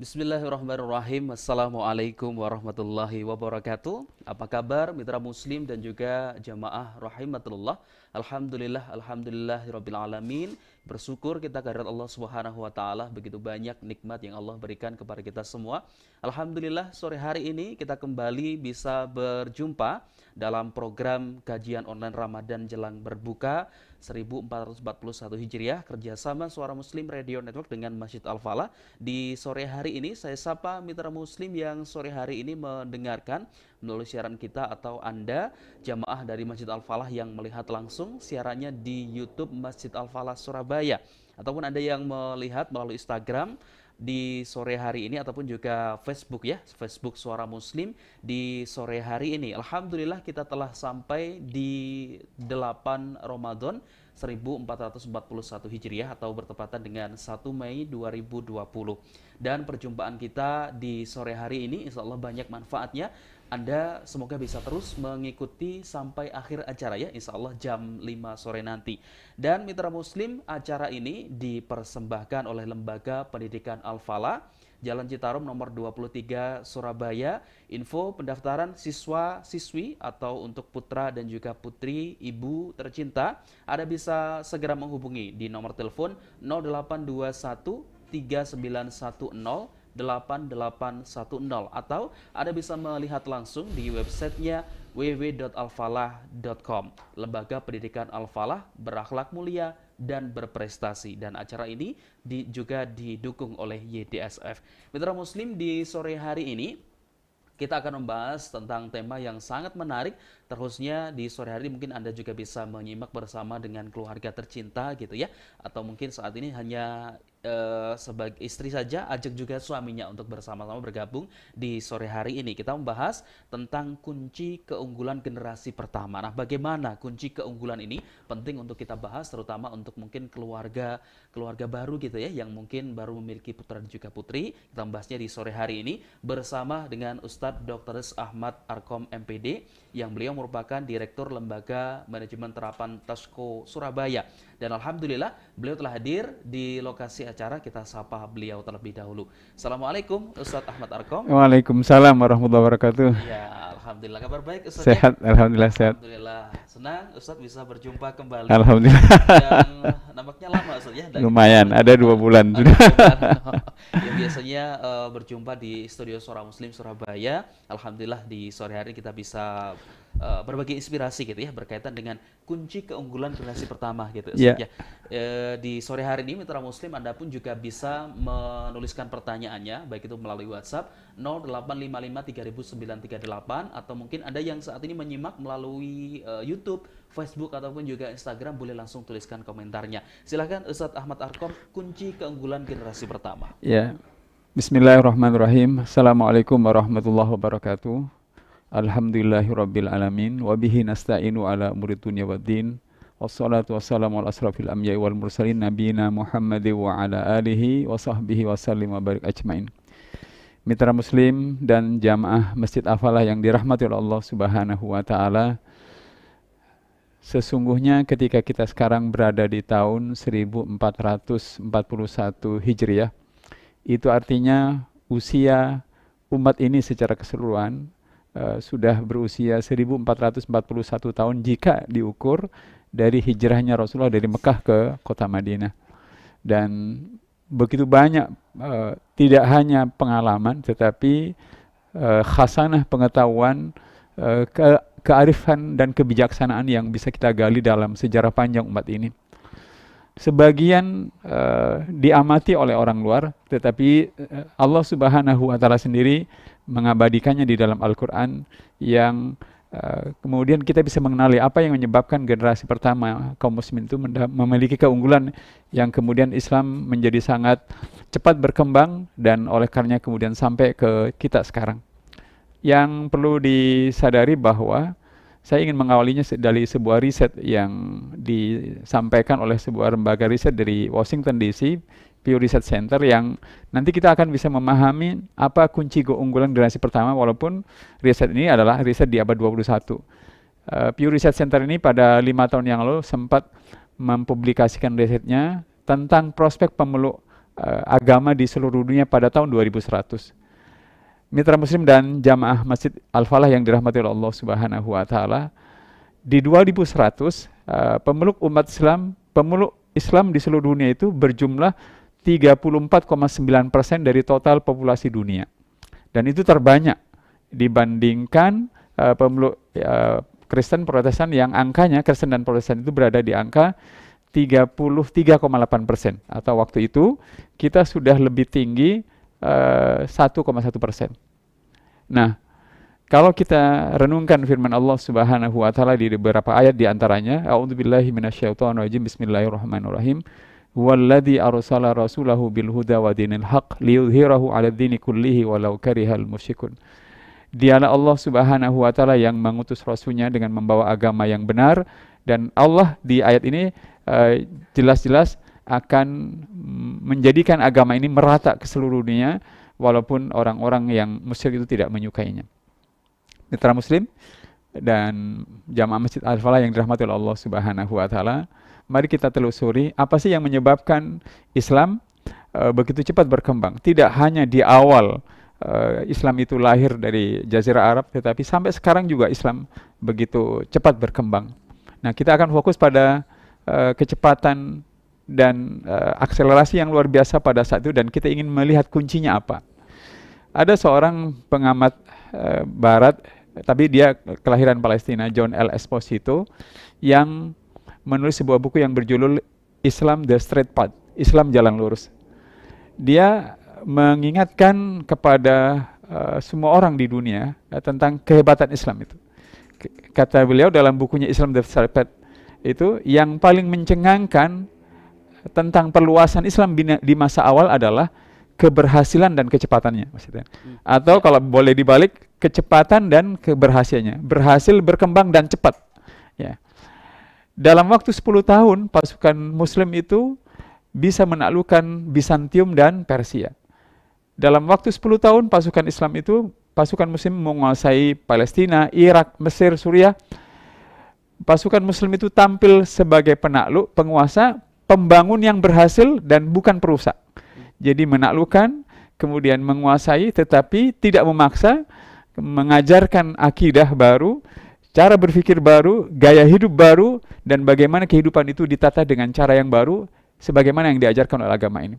Bismillahirrahmanirrahim. Assalamualaikum warahmatullahi wabarakatuh. Apa kabar mitra muslim dan juga jamaah rahimatullah? Alhamdulillah, alhamdulillah rabbil alamin. Bersyukur kita kehadirat Allah Subhanahu wa taala begitu banyak nikmat yang Allah berikan kepada kita semua. Alhamdulillah sore hari ini kita kembali bisa berjumpa dalam program kajian online Ramadan jelang berbuka 1441 Hijriah kerjasama Suara Muslim Radio Network dengan Masjid Al-Falah. Di sore hari ini saya sapa mitra muslim yang sore hari ini mendengarkan melalui siaran kita atau Anda jamaah dari Masjid Al-Falah yang melihat langsung siarannya di YouTube Masjid Al-Falah Surabaya ataupun Anda yang melihat melalui Instagram di sore hari ini ataupun juga Facebook ya, Facebook Suara Muslim di sore hari ini. Alhamdulillah kita telah sampai di 8 Ramadan 1441 Hijriah atau bertepatan dengan 1 Mei 2020. Dan perjumpaan kita di sore hari ini insya Allah banyak manfaatnya anda semoga bisa terus mengikuti sampai akhir acara ya, insya Allah jam 5 sore nanti. Dan Mitra Muslim, acara ini dipersembahkan oleh Lembaga Pendidikan Al-Fala, Jalan Citarum nomor 23 Surabaya. Info pendaftaran siswa-siswi atau untuk putra dan juga putri ibu tercinta, ada bisa segera menghubungi di nomor telepon 0821 3910 8810 atau Anda bisa melihat langsung di websitenya www.alfalah.com. Lembaga Pendidikan Alfalah berakhlak mulia dan berprestasi dan acara ini di, juga didukung oleh YDSF. Mitra Muslim di sore hari ini kita akan membahas tentang tema yang sangat menarik. terusnya di sore hari mungkin Anda juga bisa menyimak bersama dengan keluarga tercinta gitu ya. Atau mungkin saat ini hanya Eh, sebagai istri saja ajak juga suaminya untuk bersama-sama bergabung di sore hari ini kita membahas tentang kunci keunggulan generasi pertama. Nah, bagaimana kunci keunggulan ini penting untuk kita bahas terutama untuk mungkin keluarga keluarga baru gitu ya yang mungkin baru memiliki putra dan juga putri. Kita membahasnya di sore hari ini bersama dengan Ustadz Dr. Ahmad Arkom MPD yang beliau merupakan Direktur Lembaga Manajemen Terapan Tesco Surabaya. Dan Alhamdulillah beliau telah hadir di lokasi acara, kita sapa beliau terlebih dahulu. Assalamualaikum Ustadz Ahmad Arkom. Waalaikumsalam warahmatullahi wabarakatuh. Ya, Alhamdulillah kabar baik Ustadz. Ya? Sehat, ya? Alhamdulillah sehat. Alhamdulillah, senang Ustadz bisa berjumpa kembali. Alhamdulillah. Dan nampaknya lama Ustadz ya. Dan Lumayan, ada dua bulan sudah. yang biasanya uh, berjumpa di studio Suara Muslim Surabaya. Alhamdulillah di sore hari kita bisa uh, eh, berbagai inspirasi gitu ya berkaitan dengan kunci keunggulan generasi pertama gitu. Yeah. Ya, e, di sore hari ini Mitra Muslim Anda pun juga bisa menuliskan pertanyaannya baik itu melalui WhatsApp 08553938 atau mungkin Anda yang saat ini menyimak melalui e, YouTube Facebook ataupun juga Instagram boleh langsung tuliskan komentarnya. Silahkan Ustadz Ahmad Arkom, kunci keunggulan generasi pertama. Ya, Bismillahirrahmanirrahim. Assalamualaikum warahmatullahi wabarakatuh. Alhamdulillahirabbil alamin nasta'inu ala umuri dunya waddin. Wassalatu wassalamu ala asrafil anbiya'i wal mursalin nabiyina muhammadi wa ala alihi wa sahbihi wa sallim wa barik ajmain. Mitra muslim dan jamaah Masjid Afalah yang dirahmati oleh Allah Subhanahu wa taala. Sesungguhnya ketika kita sekarang berada di tahun 1441 Hijriah, itu artinya usia umat ini secara keseluruhan Eh, sudah berusia 1441 tahun jika diukur dari hijrahnya Rasulullah dari Mekah ke kota Madinah. Dan begitu banyak uh, tidak hanya pengalaman tetapi uh, khasanah pengetahuan uh, ke kearifan dan kebijaksanaan yang bisa kita gali dalam sejarah panjang umat ini. Sebagian uh, diamati oleh orang luar, tetapi Allah Subhanahu wa taala sendiri mengabadikannya di dalam Al-Quran yang uh, kemudian kita bisa mengenali apa yang menyebabkan generasi pertama kaum muslimin itu memiliki keunggulan yang kemudian Islam menjadi sangat cepat berkembang dan oleh karenanya kemudian sampai ke kita sekarang. Yang perlu disadari bahwa saya ingin mengawalinya dari sebuah riset yang disampaikan oleh sebuah lembaga riset dari Washington DC Pew Research Center yang nanti kita akan bisa memahami apa kunci keunggulan generasi pertama walaupun riset ini adalah riset di abad 21. Uh, eh, Pew Research Center ini pada lima tahun yang lalu sempat mempublikasikan risetnya tentang prospek pemeluk uh, agama di seluruh dunia pada tahun 2100. Mitra Muslim dan Jamaah Masjid Al-Falah yang dirahmati oleh Allah Subhanahu wa taala di 2100 uh, eh, pemeluk umat Islam, pemeluk Islam di seluruh dunia itu berjumlah 34,9 persen dari total populasi dunia. Dan itu terbanyak dibandingkan uh, eh, pemeluk uh, eh, Kristen Protestan yang angkanya Kristen dan Protestan itu berada di angka 33,8 persen atau waktu itu kita sudah lebih tinggi 1,1 uh, eh, persen. Nah, kalau kita renungkan firman Allah Subhanahu wa taala di beberapa ayat di antaranya, a'udzubillahi minasyaitonirrajim bismillahirrahmanirrahim. Walladhi arsala rasulahu bilhuda wa dinil haq liudhirahu 'ala dini kullihi walau karihal musyikun. Dialah Allah Subhanahu wa taala yang mengutus rasulnya dengan membawa agama yang benar dan Allah di ayat ini eh, jelas-jelas uh, akan menjadikan agama ini merata ke seluruh dunia walaupun orang-orang yang musyrik itu tidak menyukainya. Mitra muslim dan jamaah Masjid Al-Falah yang dirahmati oleh Allah Subhanahu wa taala mari kita telusuri apa sih yang menyebabkan Islam e, begitu cepat berkembang. Tidak hanya di awal e, Islam itu lahir dari Jazirah Arab, tetapi sampai sekarang juga Islam begitu cepat berkembang. Nah, kita akan fokus pada e, kecepatan dan e, akselerasi yang luar biasa pada saat itu dan kita ingin melihat kuncinya apa. Ada seorang pengamat e, barat tapi dia kelahiran Palestina John L. Esposito yang menulis sebuah buku yang berjudul Islam the Straight Path, Islam jalan lurus. Dia mengingatkan kepada uh, semua orang di dunia ya, tentang kehebatan Islam itu. kata beliau dalam bukunya Islam the Straight Path itu yang paling mencengangkan tentang perluasan Islam di masa awal adalah keberhasilan dan kecepatannya maksudnya. Hmm. Atau kalau boleh dibalik kecepatan dan keberhasilannya. Berhasil berkembang dan cepat. Ya. Dalam waktu 10 tahun pasukan muslim itu bisa menaklukkan Bizantium dan Persia. Dalam waktu 10 tahun pasukan Islam itu pasukan muslim menguasai Palestina, Irak, Mesir, Suriah. Pasukan muslim itu tampil sebagai penakluk, penguasa, pembangun yang berhasil dan bukan perusak. Jadi menaklukkan, kemudian menguasai tetapi tidak memaksa, mengajarkan akidah baru cara berpikir baru, gaya hidup baru, dan bagaimana kehidupan itu ditata dengan cara yang baru, sebagaimana yang diajarkan oleh agama ini.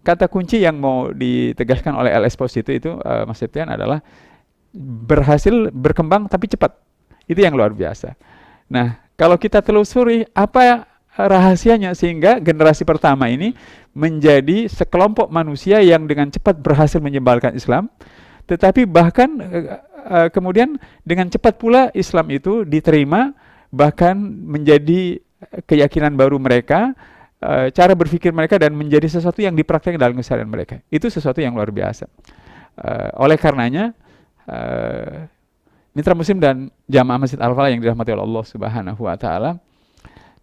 Kata kunci yang mau ditegaskan oleh LS Pos itu, uh, Mas Septian, adalah berhasil berkembang tapi cepat. Itu yang luar biasa. Nah, kalau kita telusuri apa rahasianya sehingga generasi pertama ini menjadi sekelompok manusia yang dengan cepat berhasil menyebalkan Islam, tetapi bahkan eh, Eh, kemudian dengan cepat pula Islam itu diterima bahkan menjadi eh, keyakinan baru mereka uh, cara berpikir mereka dan menjadi sesuatu yang dipraktekkan dalam keseharian mereka itu sesuatu yang luar biasa uh, oleh karenanya uh, mitra muslim dan jamaah masjid al falah yang dirahmati oleh Allah subhanahu wa taala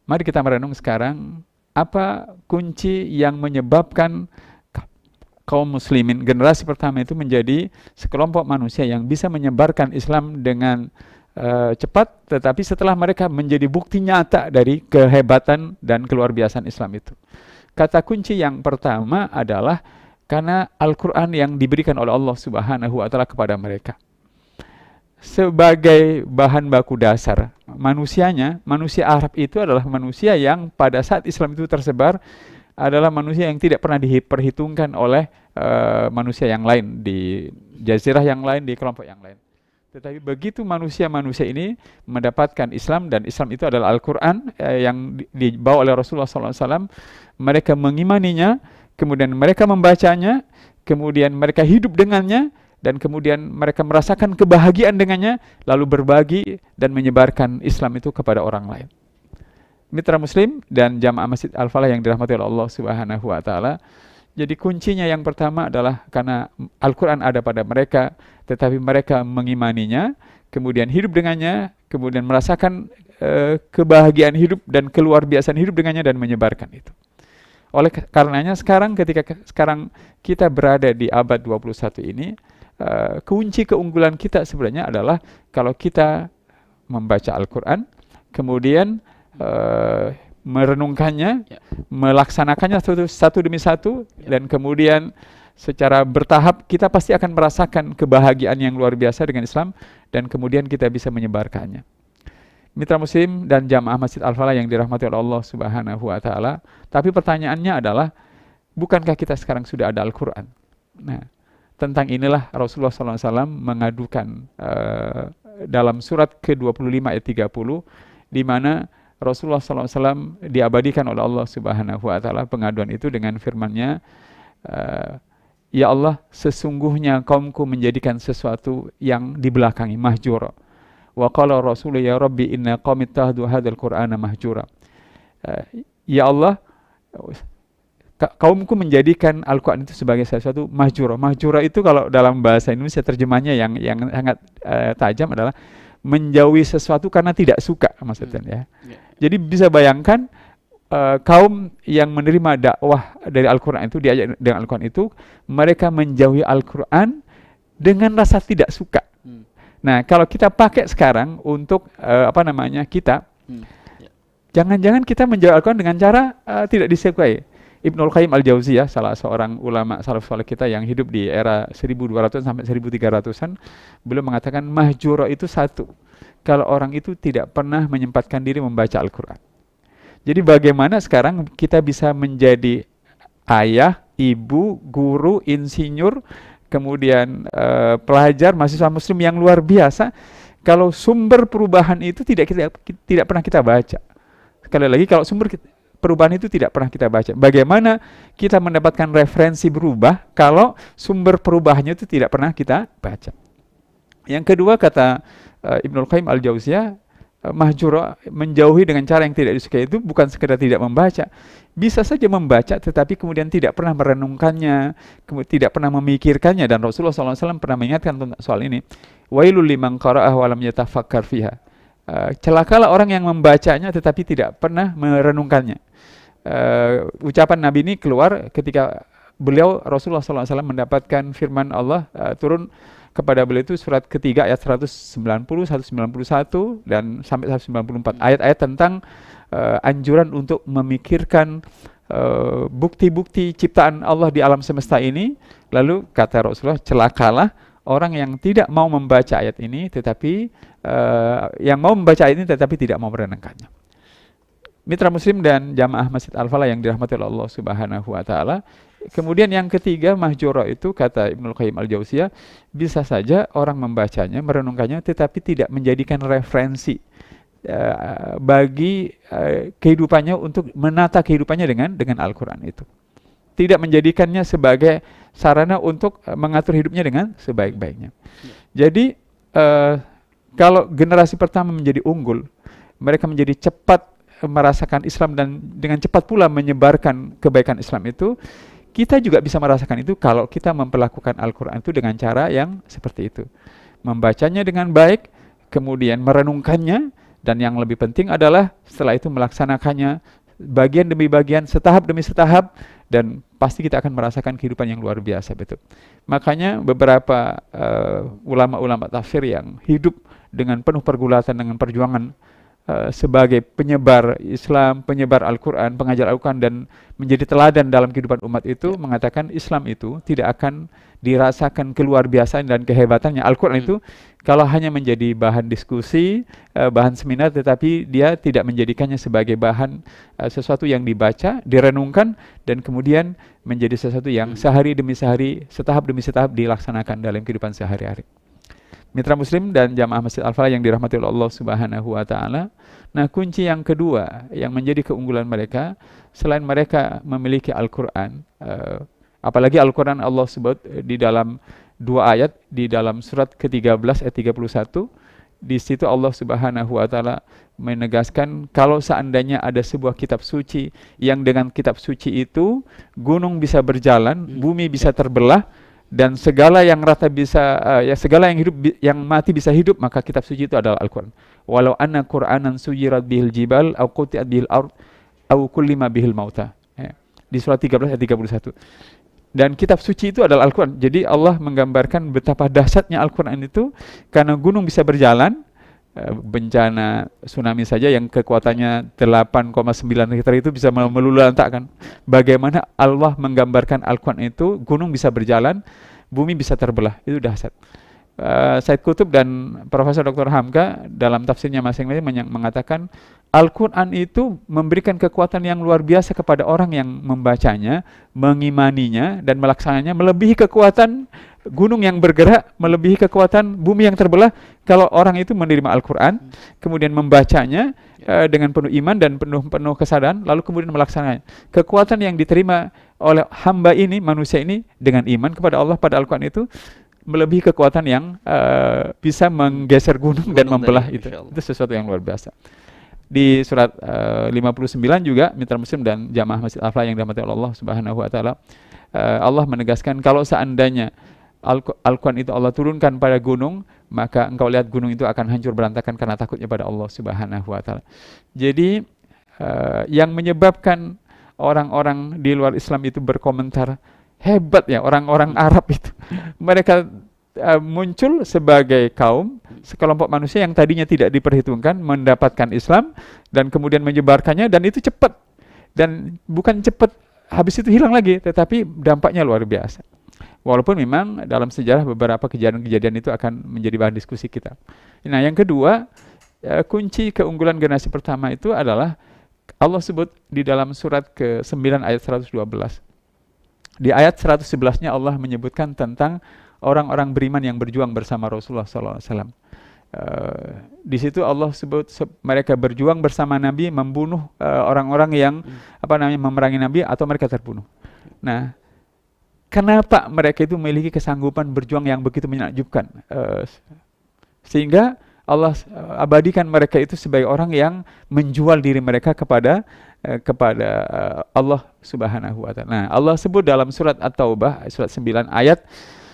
mari kita merenung sekarang apa kunci yang menyebabkan kaum muslimin generasi pertama itu menjadi sekelompok manusia yang bisa menyebarkan Islam dengan uh, cepat tetapi setelah mereka menjadi bukti nyata dari kehebatan dan keluar biasaan Islam itu. Kata kunci yang pertama adalah karena Al-Qur'an yang diberikan oleh Allah Subhanahu wa taala kepada mereka sebagai bahan baku dasar manusianya, manusia Arab itu adalah manusia yang pada saat Islam itu tersebar adalah manusia yang tidak pernah diperhitungkan oleh uh, manusia yang lain di jazirah yang lain di kelompok yang lain. Tetapi begitu manusia-manusia ini mendapatkan Islam dan Islam itu adalah Al-Quran eh, yang dibawa oleh Rasulullah SAW, mereka mengimaninya, kemudian mereka membacanya, kemudian mereka hidup dengannya, dan kemudian mereka merasakan kebahagiaan dengannya, lalu berbagi dan menyebarkan Islam itu kepada orang lain mitra muslim dan jamaah Masjid Al-Falah yang dirahmati oleh Allah Subhanahu wa taala. Jadi kuncinya yang pertama adalah karena Al-Qur'an ada pada mereka, tetapi mereka mengimaninya, kemudian hidup dengannya, kemudian merasakan e, kebahagiaan hidup dan keluar biasaan hidup dengannya dan menyebarkan itu. Oleh karenanya sekarang ketika sekarang kita berada di abad 21 ini, uh, kunci keunggulan kita sebenarnya adalah kalau kita membaca Al-Qur'an, kemudian Eh, merenungkannya, ya. melaksanakannya satu, satu demi satu, ya. dan kemudian secara bertahap kita pasti akan merasakan kebahagiaan yang luar biasa dengan Islam, dan kemudian kita bisa menyebarkannya. Mitra Muslim dan jamaah Masjid Al-Falah yang dirahmati oleh Allah Subhanahu wa Ta'ala, tapi pertanyaannya adalah, bukankah kita sekarang sudah ada Al-Quran? Nah, tentang inilah Rasulullah SAW mengadukan uh, dalam surat ke-25 ayat 30, di mana Rasulullah SAW diabadikan oleh Allah Subhanahu wa taala pengaduan itu dengan Firmannya Ya Allah, sesungguhnya kaumku menjadikan sesuatu yang di belakangi mahjur. Wa qala Rasulullah ya Rabbi inna qaumi tahdu hadal Qur'ana mahjura. Eh, ya Allah, kaumku menjadikan Al-Qur'an itu sebagai sesuatu mahjura. Mahjura itu kalau dalam bahasa Indonesia terjemahnya yang yang sangat uh, tajam adalah menjauhi sesuatu karena tidak suka maksudnya hmm. ya. Yeah jadi bisa bayangkan uh, kaum yang menerima dakwah dari Al-Qur'an itu diajak dengan Al-Qur'an itu mereka menjauhi Al-Qur'an dengan rasa tidak suka. Hmm. Nah, kalau kita pakai sekarang untuk uh, apa namanya? kita hmm. yeah. jangan-jangan kita menjauhi Al-Qur'an dengan cara uh, tidak disukai. Ibnul Qayyim al ya, salah seorang ulama salaf saleh kita yang hidup di era 1200 sampai 1300-an, belum mengatakan mahjura itu satu kalau orang itu tidak pernah menyempatkan diri membaca Al-Quran. Jadi bagaimana sekarang kita bisa menjadi ayah, ibu, guru, insinyur, kemudian e, pelajar, mahasiswa muslim yang luar biasa kalau sumber perubahan itu tidak kita tidak pernah kita baca. Sekali lagi kalau sumber kita, perubahan itu tidak pernah kita baca. Bagaimana kita mendapatkan referensi berubah kalau sumber perubahannya itu tidak pernah kita baca. Yang kedua kata uh, Ibnul Qayyim Al-Jauziyah eh, mahjura eh, menjauhi dengan cara yang tidak disukai itu bukan sekedar tidak membaca bisa saja membaca tetapi kemudian tidak pernah merenungkannya tidak pernah memikirkannya dan Rasulullah SAW pernah mengingatkan tentang soal ini wailul liman qara'ah yatafakkar fiha uh, celakalah orang yang membacanya tetapi tidak pernah merenungkannya uh, ucapan Nabi ini keluar ketika beliau Rasulullah SAW mendapatkan firman Allah uh, turun kepada beliau itu surat ketiga ayat 190, 191 dan sampai 194 hmm. ayat-ayat tentang uh, anjuran untuk memikirkan eh, bukti-bukti uh, ciptaan Allah di alam semesta ini. Lalu kata Rasulullah, celakalah orang yang tidak mau membaca ayat ini tetapi uh, yang mau membaca ayat ini tetapi tidak mau merenungkannya. Mitra Muslim dan jamaah Masjid Al-Falah yang dirahmati oleh Allah Subhanahu wa taala, Kemudian yang ketiga mahjura itu kata Ibnu Qayyim al jauziyah bisa saja orang membacanya, merenungkannya tetapi tidak menjadikan referensi uh, bagi uh, kehidupannya untuk menata kehidupannya dengan dengan Al-Qur'an itu. Tidak menjadikannya sebagai sarana untuk eh, mengatur hidupnya dengan sebaik-baiknya. Ya. Jadi kalau generasi pertama menjadi unggul, mereka menjadi cepat merasakan Islam dan dengan cepat pula menyebarkan kebaikan Islam itu kita juga bisa merasakan itu kalau kita memperlakukan Al-Quran itu dengan cara yang seperti itu. Membacanya dengan baik, kemudian merenungkannya, dan yang lebih penting adalah setelah itu melaksanakannya bagian demi bagian, setahap demi setahap, dan pasti kita akan merasakan kehidupan yang luar biasa betul. Makanya beberapa eh, ulama-ulama uh, tafsir yang hidup dengan penuh pergulatan dengan perjuangan uh, sebagai penyebar Islam, penyebar Al-Quran, pengajar Al-Quran dan menjadi teladan dalam kehidupan umat itu ya. mengatakan Islam itu tidak akan dirasakan keluar biasa dan kehebatannya Al-Quran hmm. itu kalau hanya menjadi bahan diskusi, uh, bahan seminar, tetapi dia tidak menjadikannya sebagai bahan uh, sesuatu yang dibaca, direnungkan, dan kemudian menjadi sesuatu yang hmm. sehari demi sehari, setahap demi setahap dilaksanakan dalam kehidupan sehari-hari mitra muslim dan jamaah Masjid Al-Falah yang dirahmati oleh Allah Subhanahu wa taala. Nah, kunci yang kedua yang menjadi keunggulan mereka selain mereka memiliki Al-Qur'an, uh, apalagi Al-Qur'an Allah sebut eh, di dalam dua ayat di dalam surat ke-13 ayat 31 di situ Allah Subhanahu wa taala menegaskan kalau seandainya ada sebuah kitab suci yang dengan kitab suci itu gunung bisa berjalan, hmm. bumi bisa terbelah, dan segala yang rata bisa uh, ya segala yang hidup bi, yang mati bisa hidup maka kitab suci itu adalah Al-Qur'an. Walau anna Qur'anan suyirat bihil jibal au qutiat bihil ard au kullima bihil mauta. Ya. Di surat 13 ayat 31. Dan kitab suci itu adalah Al-Qur'an. Jadi Allah menggambarkan betapa dahsyatnya Al-Qur'an itu karena gunung bisa berjalan Eh, bencana tsunami saja yang kekuatannya 8,9 Richter itu bisa melulantakkan. Bagaimana Allah menggambarkan Al-Quran itu, gunung bisa berjalan, bumi bisa terbelah. Itu dahsyat. Uh, Said Kutub dan Profesor Dr. Hamka dalam tafsirnya masing-masing mengatakan Al-Quran itu memberikan kekuatan yang luar biasa kepada orang yang membacanya, mengimaninya, dan melaksananya melebihi kekuatan gunung yang bergerak melebihi kekuatan bumi yang terbelah kalau orang itu menerima Al-Qur'an hmm. kemudian membacanya yeah. Ya. uh, dengan penuh iman dan penuh penuh kesadaran lalu kemudian melaksanakan kekuatan yang diterima oleh hamba ini manusia ini dengan iman kepada Allah pada Al-Qur'an itu melebihi kekuatan yang uh, bisa menggeser gunung, gunung dan membelah itu. Itu sesuatu yang luar biasa. Di surat eh, uh, 59 juga mitra muslim dan jamaah Masjid Al-Falah yang dirahmati Allah Subhanahu wa taala eh, Allah menegaskan kalau seandainya Al-Quran itu Allah turunkan pada gunung, maka engkau lihat gunung itu akan hancur berantakan karena takutnya pada Allah Subhanahu wa taala. Jadi uh, yang menyebabkan orang-orang di luar Islam itu berkomentar hebat ya orang-orang Arab itu. Mereka uh, muncul sebagai kaum sekelompok manusia yang tadinya tidak diperhitungkan mendapatkan Islam dan kemudian menyebarkannya dan itu cepat. Dan bukan cepat habis itu hilang lagi, tetapi dampaknya luar biasa. Walaupun memang dalam sejarah beberapa kejadian-kejadian itu akan menjadi bahan diskusi kita. Nah, yang kedua, ya, kunci keunggulan generasi pertama itu adalah Allah sebut di dalam surat ke-9 ayat 112. Di ayat 111-nya Allah menyebutkan tentang orang-orang beriman yang berjuang bersama Rasulullah SAW. Uh, eh, di situ Allah sebut se mereka berjuang bersama Nabi membunuh eh, orang-orang uh, yang hmm. apa namanya memerangi Nabi atau mereka terbunuh. Nah, Kenapa mereka itu memiliki kesanggupan berjuang yang begitu menakjubkan? Uh, eh, sehingga Allah eh, abadikan mereka itu sebagai orang yang menjual diri mereka kepada uh, kepada Allah Subhanahu wa taala. Nah, Allah sebut dalam surat At-Taubah surat 9 ayat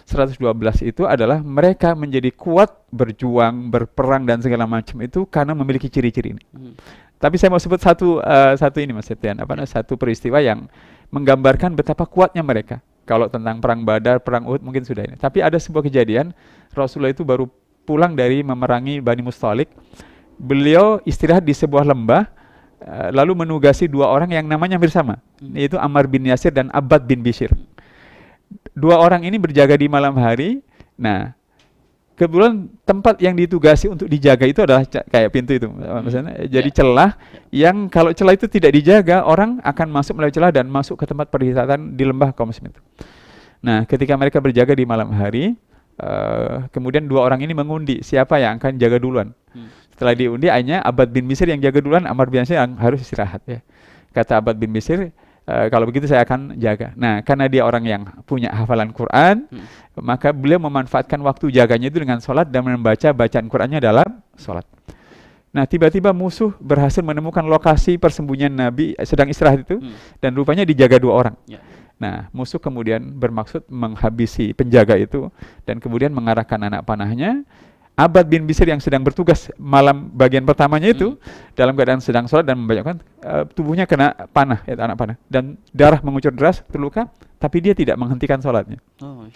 112 itu adalah mereka menjadi kuat berjuang, berperang dan segala macam itu karena memiliki ciri-ciri ini. Hmm. Tapi saya mau sebut satu uh, satu ini Mas Septian, apa satu peristiwa yang menggambarkan betapa kuatnya mereka. Kalau tentang perang Badar, perang Uhud mungkin sudah ini. Tapi ada sebuah kejadian Rasulullah itu baru pulang dari memerangi Bani Mustalik. Beliau istirahat di sebuah lembah eh, lalu menugasi dua orang yang namanya hampir sama, hmm. yaitu Ammar bin Yasir dan Abad bin Bishir. Dua orang ini berjaga di malam hari. Nah, kebetulan tempat yang ditugasi untuk dijaga itu adalah kayak pintu itu hmm. maksudnya hmm. jadi yeah. celah yang kalau celah itu tidak dijaga orang akan masuk melalui celah dan masuk ke tempat perwisatan di lembah kaum itu nah ketika mereka berjaga di malam hari uh, kemudian dua orang ini mengundi siapa yang akan jaga duluan hmm. setelah diundi hanya Abad bin Misir yang jaga duluan amar bin yang harus istirahat ya kata Abad bin Misir. Eh, kalau begitu saya akan jaga. Nah, karena dia orang yang punya hafalan Quran, hmm. maka beliau memanfaatkan waktu jaganya itu dengan sholat dan membaca bacaan Qurannya dalam sholat. Nah, tiba-tiba musuh berhasil menemukan lokasi persembunyian Nabi eh, sedang istirahat itu, hmm. dan rupanya dijaga dua orang. Ya. Nah, musuh kemudian bermaksud menghabisi penjaga itu dan kemudian mengarahkan anak panahnya Abad bin Bisir yang sedang bertugas malam bagian pertamanya itu hmm. dalam keadaan sedang sholat dan membacakan uh, eh, tubuhnya kena panah ya anak panah dan darah mengucur deras terluka tapi dia tidak menghentikan sholatnya. Oh,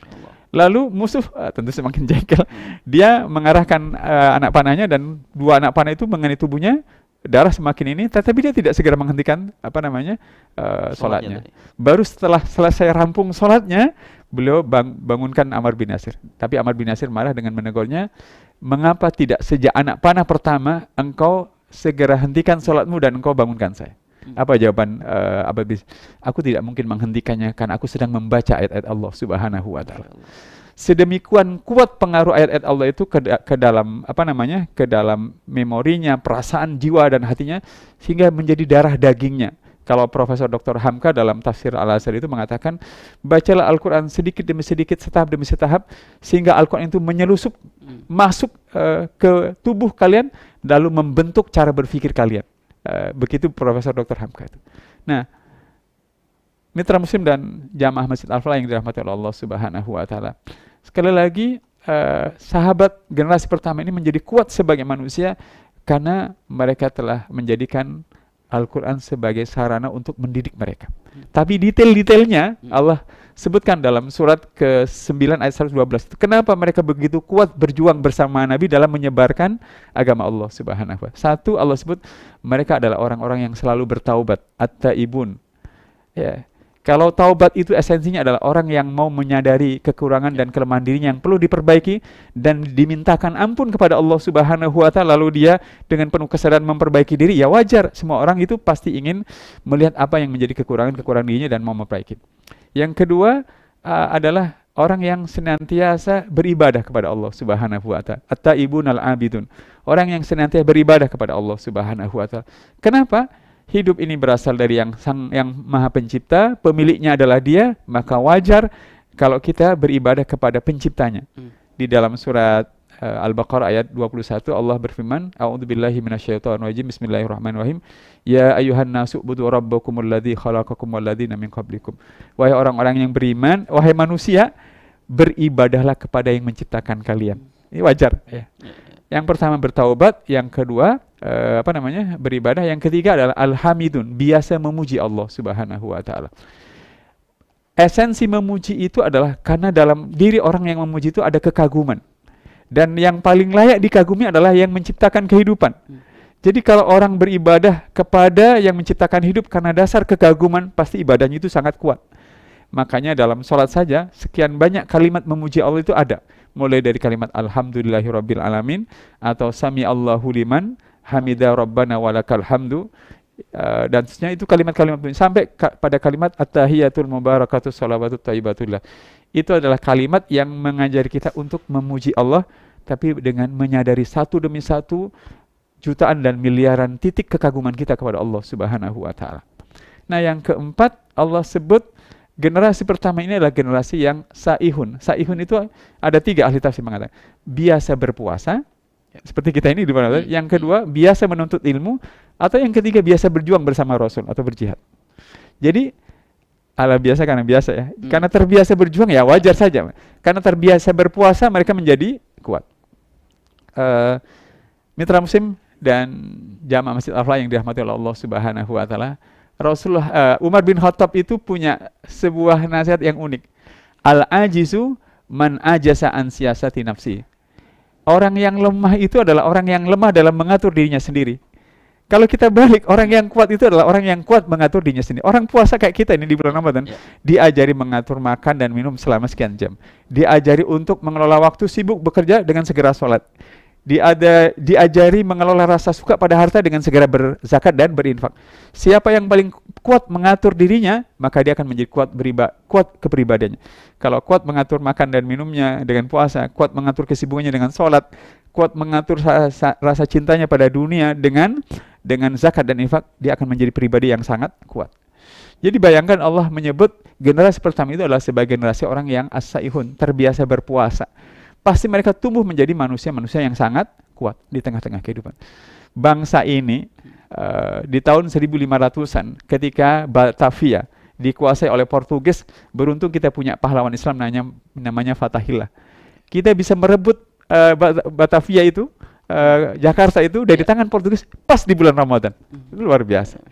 Lalu musuh uh, tentu semakin jengkel hmm. dia mengarahkan uh, anak panahnya dan dua anak panah itu mengenai tubuhnya darah semakin ini tetapi dia tidak segera menghentikan apa namanya uh, sholatnya. sholatnya. Baru setelah selesai rampung sholatnya beliau bang bangunkan Amar bin Nasir. Tapi Amar bin Nasir marah dengan menegurnya mengapa tidak sejak anak panah pertama engkau segera hentikan sholatmu dan engkau bangunkan saya? Hmm. Apa jawaban uh, eh, Abad Aku tidak mungkin menghentikannya karena aku sedang membaca ayat-ayat Allah Subhanahu wa taala. Sedemikian kuat pengaruh ayat-ayat Allah itu ke, ke dalam apa namanya? ke dalam memorinya, perasaan jiwa dan hatinya sehingga menjadi darah dagingnya kalau Profesor Dr. Hamka dalam tafsir Al-Azhar itu mengatakan, bacalah Al-Quran sedikit demi sedikit, setahap demi setahap, sehingga Al-Quran itu menyelusup, hmm. masuk uh, ke tubuh kalian, lalu membentuk cara berpikir kalian. Uh, begitu Profesor Dr. Hamka itu. Nah, mitra muslim dan jamaah Masjid Al-Falah yang dirahmati oleh Allah Subhanahu wa taala. Sekali lagi, Uh, sahabat generasi pertama ini menjadi kuat sebagai manusia karena mereka telah menjadikan Al-Quran sebagai sarana untuk mendidik mereka. Hmm. Tapi detail-detailnya hmm. Allah sebutkan dalam surat ke-9 ayat 112 belas. Kenapa mereka begitu kuat berjuang bersama Nabi dalam menyebarkan agama Allah Subhanahu wa Satu Allah sebut mereka adalah orang-orang yang selalu bertaubat, at-taibun. Yeah kalau taubat itu esensinya adalah orang yang mau menyadari kekurangan dan kelemahan dirinya yang perlu diperbaiki dan dimintakan ampun kepada Allah Subhanahu wa taala lalu dia dengan penuh kesadaran memperbaiki diri. Ya wajar, semua orang itu pasti ingin melihat apa yang menjadi kekurangan-kekurangan dirinya dan mau memperbaiki. Yang kedua uh, adalah orang yang senantiasa beribadah kepada Allah Subhanahu wa taala. At-taibun al-abidun. Orang yang senantiasa beribadah kepada Allah Subhanahu wa taala. Kenapa? hidup ini berasal dari yang sang yang Maha Pencipta, pemiliknya adalah Dia, maka wajar kalau kita beribadah kepada penciptanya. Hmm. Di dalam surat uh, Al-Baqarah ayat 21 Allah berfirman, "A'udzubillahi minasyaitonirrajim. Bismillahirrahmanirrahim. Ya ayuhan nasu budu rabbakumul ladzi khalaqakum walladzina min qablikum." Wahai orang-orang yang beriman, wahai manusia, beribadahlah kepada yang menciptakan kalian. Ini wajar ya. ya, ya. Yang pertama bertaubat, yang kedua uh, apa namanya beribadah yang ketiga adalah alhamidun biasa memuji Allah subhanahu wa taala esensi memuji itu adalah karena dalam diri orang yang memuji itu ada kekaguman. Dan yang paling layak dikagumi adalah yang menciptakan kehidupan. Hmm. Jadi kalau orang beribadah kepada yang menciptakan hidup karena dasar kekaguman, pasti ibadahnya itu sangat kuat. Makanya dalam sholat saja, sekian banyak kalimat memuji Allah itu ada. Mulai dari kalimat alamin atau Sami Allahu liman, hamidah rabbana walakal hamdu uh, dan seterusnya itu kalimat-kalimat sampai ka pada kalimat attahiyatul tahiyatul salawatut thayyibatullah. Itu adalah kalimat yang mengajari kita untuk memuji Allah tapi dengan menyadari satu demi satu jutaan dan miliaran titik kekaguman kita kepada Allah Subhanahu wa taala. Nah, yang keempat Allah sebut generasi pertama ini adalah generasi yang saihun. Saihun itu ada tiga ahli tafsir mengatakan biasa berpuasa, seperti kita ini di mana hmm. yang kedua hmm. biasa menuntut ilmu atau yang ketiga biasa berjuang bersama Rasul atau berjihad jadi ala biasa karena biasa ya hmm. karena terbiasa berjuang ya wajar saja karena terbiasa berpuasa mereka menjadi kuat uh, mitra musim dan jamaah masjid al yang dirahmati oleh Allah Subhanahu Wa Taala Rasulullah uh, Umar bin Khattab itu punya sebuah nasihat yang unik al ajizu man ajasa an siyasati nafsi Orang yang lemah itu adalah orang yang lemah dalam mengatur dirinya sendiri. Kalau kita balik, orang yang kuat itu adalah orang yang kuat mengatur dirinya sendiri. Orang puasa kayak kita ini di bulan Ramadan, yeah. diajari mengatur makan dan minum selama sekian jam. Diajari untuk mengelola waktu sibuk bekerja dengan segera sholat diada, diajari mengelola rasa suka pada harta dengan segera berzakat dan berinfak. Siapa yang paling kuat mengatur dirinya, maka dia akan menjadi kuat beriba, kuat kepribadiannya. Kalau kuat mengatur makan dan minumnya dengan puasa, kuat mengatur kesibukannya dengan sholat, kuat mengatur rasa, rasa cintanya pada dunia dengan dengan zakat dan infak, dia akan menjadi pribadi yang sangat kuat. Jadi bayangkan Allah menyebut generasi pertama itu adalah sebagai generasi orang yang as terbiasa berpuasa pasti mereka tumbuh menjadi manusia-manusia yang sangat kuat di tengah-tengah kehidupan. Bangsa ini uh, di tahun 1500-an ketika Batavia dikuasai oleh Portugis, beruntung kita punya pahlawan Islam namanya namanya Fatahillah. Kita bisa merebut uh, Batavia itu, uh, Jakarta itu dari iya. tangan Portugis pas di bulan Ramadan. Mm-hmm. luar biasa.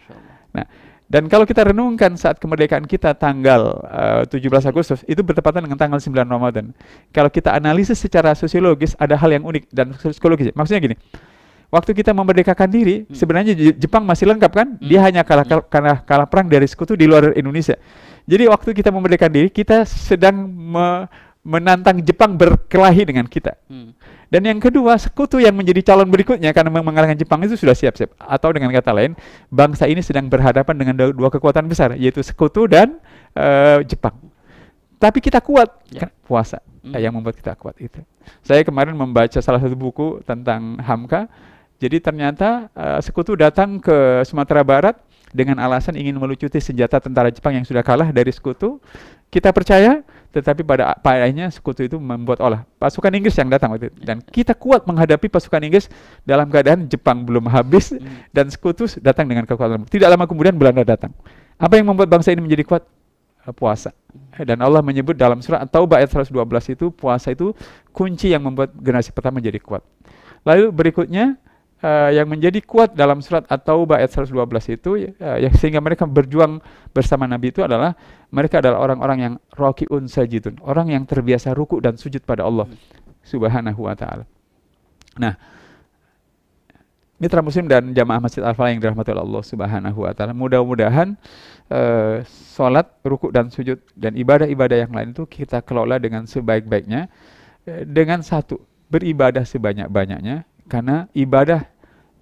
Nah, dan kalau kita renungkan saat kemerdekaan kita tanggal eh, uh, 17 Agustus, itu bertepatan dengan tanggal 9 Ramadan. Kalau kita analisis secara sosiologis, ada hal yang unik dan psikologis. Maksudnya gini, waktu kita memerdekakan diri, hmm. sebenarnya Jepang masih lengkap kan? Hmm. Dia hanya kalah, kalah, hmm. kalah, kalah perang dari sekutu di luar Indonesia. Jadi waktu kita memerdekakan diri, kita sedang me menantang Jepang berkelahi dengan kita. Hmm. Dan yang kedua, sekutu yang menjadi calon berikutnya karena mengalahkan Jepang itu sudah siap-siap. Atau dengan kata lain, bangsa ini sedang berhadapan dengan dua kekuatan besar, yaitu sekutu dan uh, Jepang. Tapi kita kuat, ya. Kan? puasa hmm. Eh, yang membuat kita kuat itu. Saya kemarin membaca salah satu buku tentang Hamka. Jadi ternyata uh, sekutu datang ke Sumatera Barat dengan alasan ingin melucuti senjata tentara Jepang yang sudah kalah dari sekutu. Kita percaya tetapi pada, akhirnya sekutu itu membuat olah. Pasukan Inggris yang datang waktu itu. Dan ya. kita kuat menghadapi pasukan Inggris dalam keadaan Jepang belum habis hmm. dan sekutu datang dengan kekuatan. Tidak lama kemudian Belanda datang. Apa yang membuat bangsa ini menjadi kuat? Eh, puasa. Hmm. Dan Allah menyebut dalam surat atau taubah ayat 112 itu puasa itu kunci yang membuat generasi pertama menjadi kuat. Lalu berikutnya Eh, yang menjadi kuat dalam surat At-Taubah ayat 112 itu uh, yang sehingga mereka berjuang bersama Nabi itu adalah mereka adalah orang-orang yang rakiun sajidun, orang yang terbiasa ruku dan sujud pada Allah Subhanahu wa taala. Nah, mitra muslim dan jamaah Masjid Al-Falah yang dirahmati oleh Allah Subhanahu wa taala, mudah-mudahan uh, salat, ruku dan sujud dan ibadah-ibadah yang lain itu kita kelola dengan sebaik-baiknya dengan satu beribadah sebanyak-banyaknya karena ibadah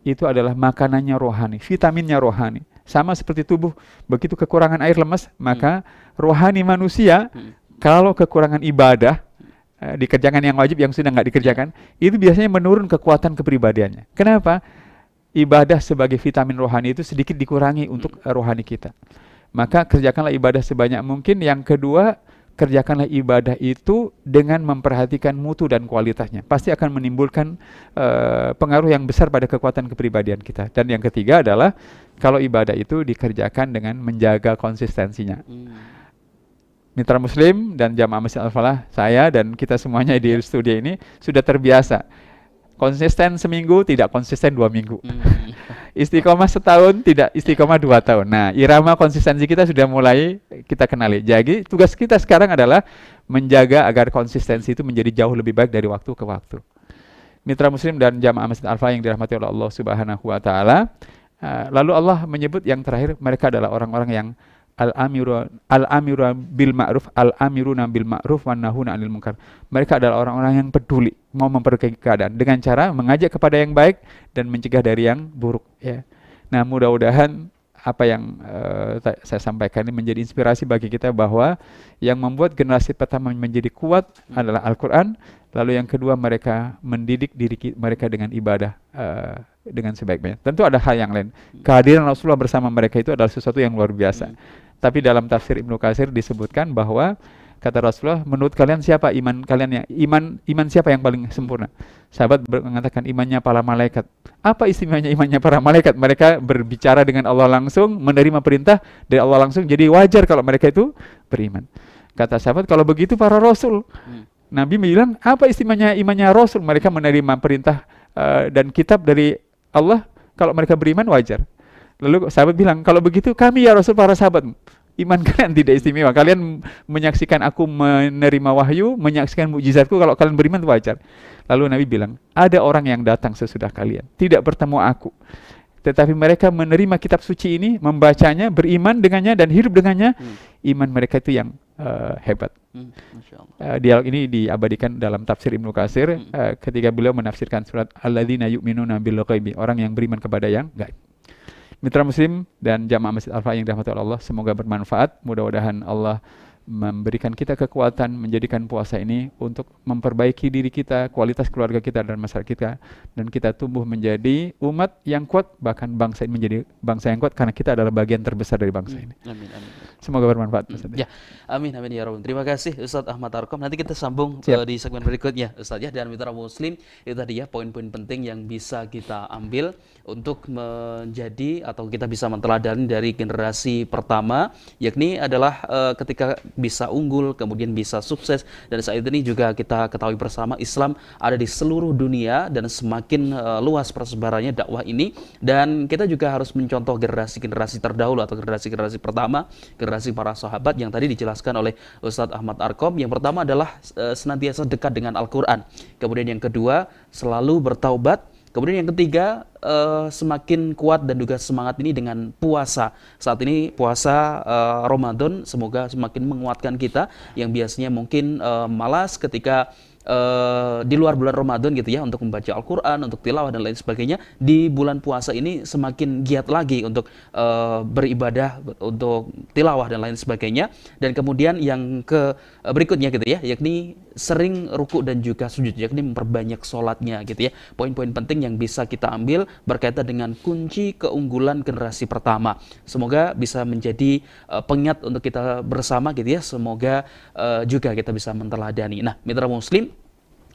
itu adalah makanannya rohani, vitaminnya rohani. Sama seperti tubuh, begitu kekurangan air lemes, hmm. maka rohani manusia hmm. kalau kekurangan ibadah eh, dikerjakan yang wajib yang sudah nggak dikerjakan, itu biasanya menurun kekuatan kepribadiannya. Kenapa? Ibadah sebagai vitamin rohani itu sedikit dikurangi untuk hmm. rohani kita. Maka kerjakanlah ibadah sebanyak mungkin. Yang kedua, kerjakanlah ibadah itu dengan memperhatikan mutu dan kualitasnya. Pasti akan menimbulkan uh, pengaruh yang besar pada kekuatan kepribadian kita. Dan yang ketiga adalah kalau ibadah itu dikerjakan dengan menjaga konsistensinya. Hmm. Mitra Muslim dan jamaah Masjid Al-Falah, saya dan kita semuanya di ya. studio ini sudah terbiasa konsisten seminggu, tidak konsisten dua minggu. Hmm. Istiqomah setahun, tidak istiqomah dua tahun. Nah, irama konsistensi kita sudah mulai kita kenali. Jadi tugas kita sekarang adalah menjaga agar konsistensi itu menjadi jauh lebih baik dari waktu ke waktu. Mitra Muslim dan jamaah Masjid Alfa yang dirahmati oleh Allah Subhanahu Wa Taala. Eh, lalu Allah menyebut yang terakhir mereka adalah orang-orang yang al-amiru al-amiru bil ma'ruf al-amiruna bil ma'ruf wa nahuna 'anil munkar. Mereka adalah orang-orang yang peduli mau memperbaiki keadaan dengan cara mengajak kepada yang baik dan mencegah dari yang buruk ya. Nah, mudah-mudahan apa yang uh, saya sampaikan ini menjadi inspirasi bagi kita bahwa yang membuat generasi pertama menjadi kuat hmm. adalah Al-Quran, lalu yang kedua mereka mendidik diri mereka dengan ibadah uh, dengan sebaik Tentu ada hal yang lain. Hmm. Kehadiran Rasulullah bersama mereka itu adalah sesuatu yang luar biasa. Hmm. Tapi dalam tafsir Ibnu Katsir disebutkan bahwa Kata Rasulullah, menurut kalian siapa iman kalian yang iman iman siapa yang paling sempurna? Sahabat mengatakan imannya para malaikat. Apa istimewanya imannya para malaikat? Mereka berbicara dengan Allah langsung, menerima perintah dari Allah langsung. Jadi wajar kalau mereka itu beriman. Kata sahabat, kalau begitu para rasul. Hmm. Nabi bilang, apa istimewanya imannya rasul? Mereka menerima perintah uh, dan kitab dari Allah. Kalau mereka beriman wajar. Lalu sahabat bilang, kalau begitu kami ya rasul para sahabat iman kalian tidak istimewa. Kalian menyaksikan aku menerima wahyu, menyaksikan mujizatku. Kalau kalian beriman itu wajar. Lalu Nabi bilang, ada orang yang datang sesudah kalian, tidak bertemu aku. Tetapi mereka menerima kitab suci ini, membacanya, beriman dengannya dan hidup dengannya. Hmm. Iman mereka itu yang uh, hebat. Hmm, uh, dialog ini diabadikan dalam tafsir Ibnu Katsir hmm. uh, ketika beliau menafsirkan surat Alladzina yu'minuna bil ghaibi, orang yang beriman kepada yang gaib mitra muslim dan jamaah Masjid Al-Fa'i yang dirahmati Allah semoga bermanfaat mudah-mudahan Allah memberikan kita kekuatan menjadikan puasa ini untuk memperbaiki diri kita, kualitas keluarga kita dan masyarakat kita dan kita tumbuh menjadi umat yang kuat bahkan bangsa ini menjadi bangsa yang kuat karena kita adalah bagian terbesar dari bangsa hmm. ini. Amin amin. Semoga bermanfaat Ustaz. Hmm, ya. Amin amin ya rabbal Terima kasih Ustaz Ahmad Tarkom. Nanti kita sambung Siap. di segmen berikutnya Ustaz ya dan mitra muslim itu tadi ya poin-poin penting yang bisa kita ambil untuk menjadi atau kita bisa menteladani dari generasi pertama yakni adalah uh, ketika bisa unggul, kemudian bisa sukses. Dan saat ini juga kita ketahui bersama Islam ada di seluruh dunia dan semakin uh, luas persebarannya dakwah ini. Dan kita juga harus mencontoh generasi-generasi terdahulu atau generasi-generasi pertama, generasi para sahabat yang tadi dijelaskan oleh Ustadz Ahmad Arkom. Yang pertama adalah uh, senantiasa dekat dengan Al-Quran. Kemudian yang kedua, selalu bertaubat Kemudian yang ketiga, uh, semakin kuat dan juga semangat ini dengan puasa. Saat ini puasa uh, Ramadan semoga semakin menguatkan kita yang biasanya mungkin uh, malas ketika Uh, di luar bulan Ramadan gitu ya untuk membaca Al-Qur'an, untuk tilawah dan lain sebagainya, di bulan puasa ini semakin giat lagi untuk uh, beribadah untuk tilawah dan lain sebagainya. Dan kemudian yang ke berikutnya gitu ya, yakni sering ruku dan juga sujud yakni memperbanyak sholatnya gitu ya poin-poin penting yang bisa kita ambil berkaitan dengan kunci keunggulan generasi pertama semoga bisa menjadi uh, pengingat untuk kita bersama gitu ya semoga uh, juga kita bisa menteladani nah mitra muslim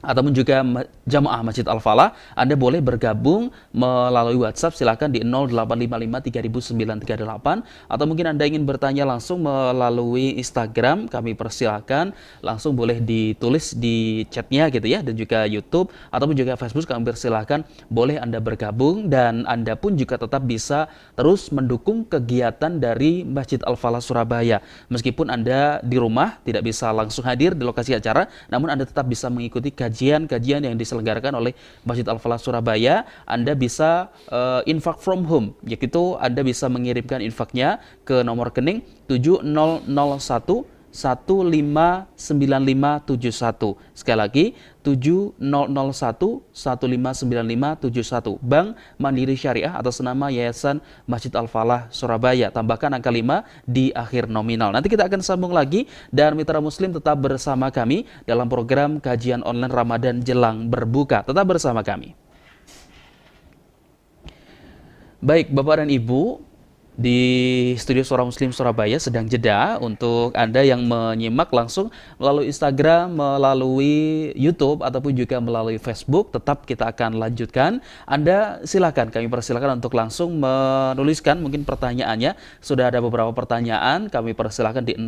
ataupun juga jamaah Masjid Al-Falah, Anda boleh bergabung melalui WhatsApp silakan di 08553938 atau mungkin Anda ingin bertanya langsung melalui Instagram, kami persilakan langsung boleh ditulis di chatnya gitu ya dan juga YouTube ataupun juga Facebook kami persilakan boleh Anda bergabung dan Anda pun juga tetap bisa terus mendukung kegiatan dari Masjid Al-Falah Surabaya. Meskipun Anda di rumah tidak bisa langsung hadir di lokasi acara, namun Anda tetap bisa mengikuti kajian-kajian yang diselenggarakan oleh Masjid Al-Falah Surabaya, Anda bisa uh, infak from home, yaitu Anda bisa mengirimkan infaknya ke nomor rekening 7001 159571. Sekali lagi 7001159571 Bank Mandiri Syariah atas nama Yayasan Masjid Al-Falah Surabaya. Tambahkan angka 5 di akhir nominal. Nanti kita akan sambung lagi dan mitra muslim tetap bersama kami dalam program kajian online Ramadan jelang berbuka. Tetap bersama kami. Baik, Bapak dan Ibu, di Studio Suara Muslim Surabaya sedang jeda untuk Anda yang menyimak langsung melalui Instagram, melalui YouTube ataupun juga melalui Facebook tetap kita akan lanjutkan. Anda silakan kami persilakan untuk langsung menuliskan mungkin pertanyaannya. Sudah ada beberapa pertanyaan kami persilakan di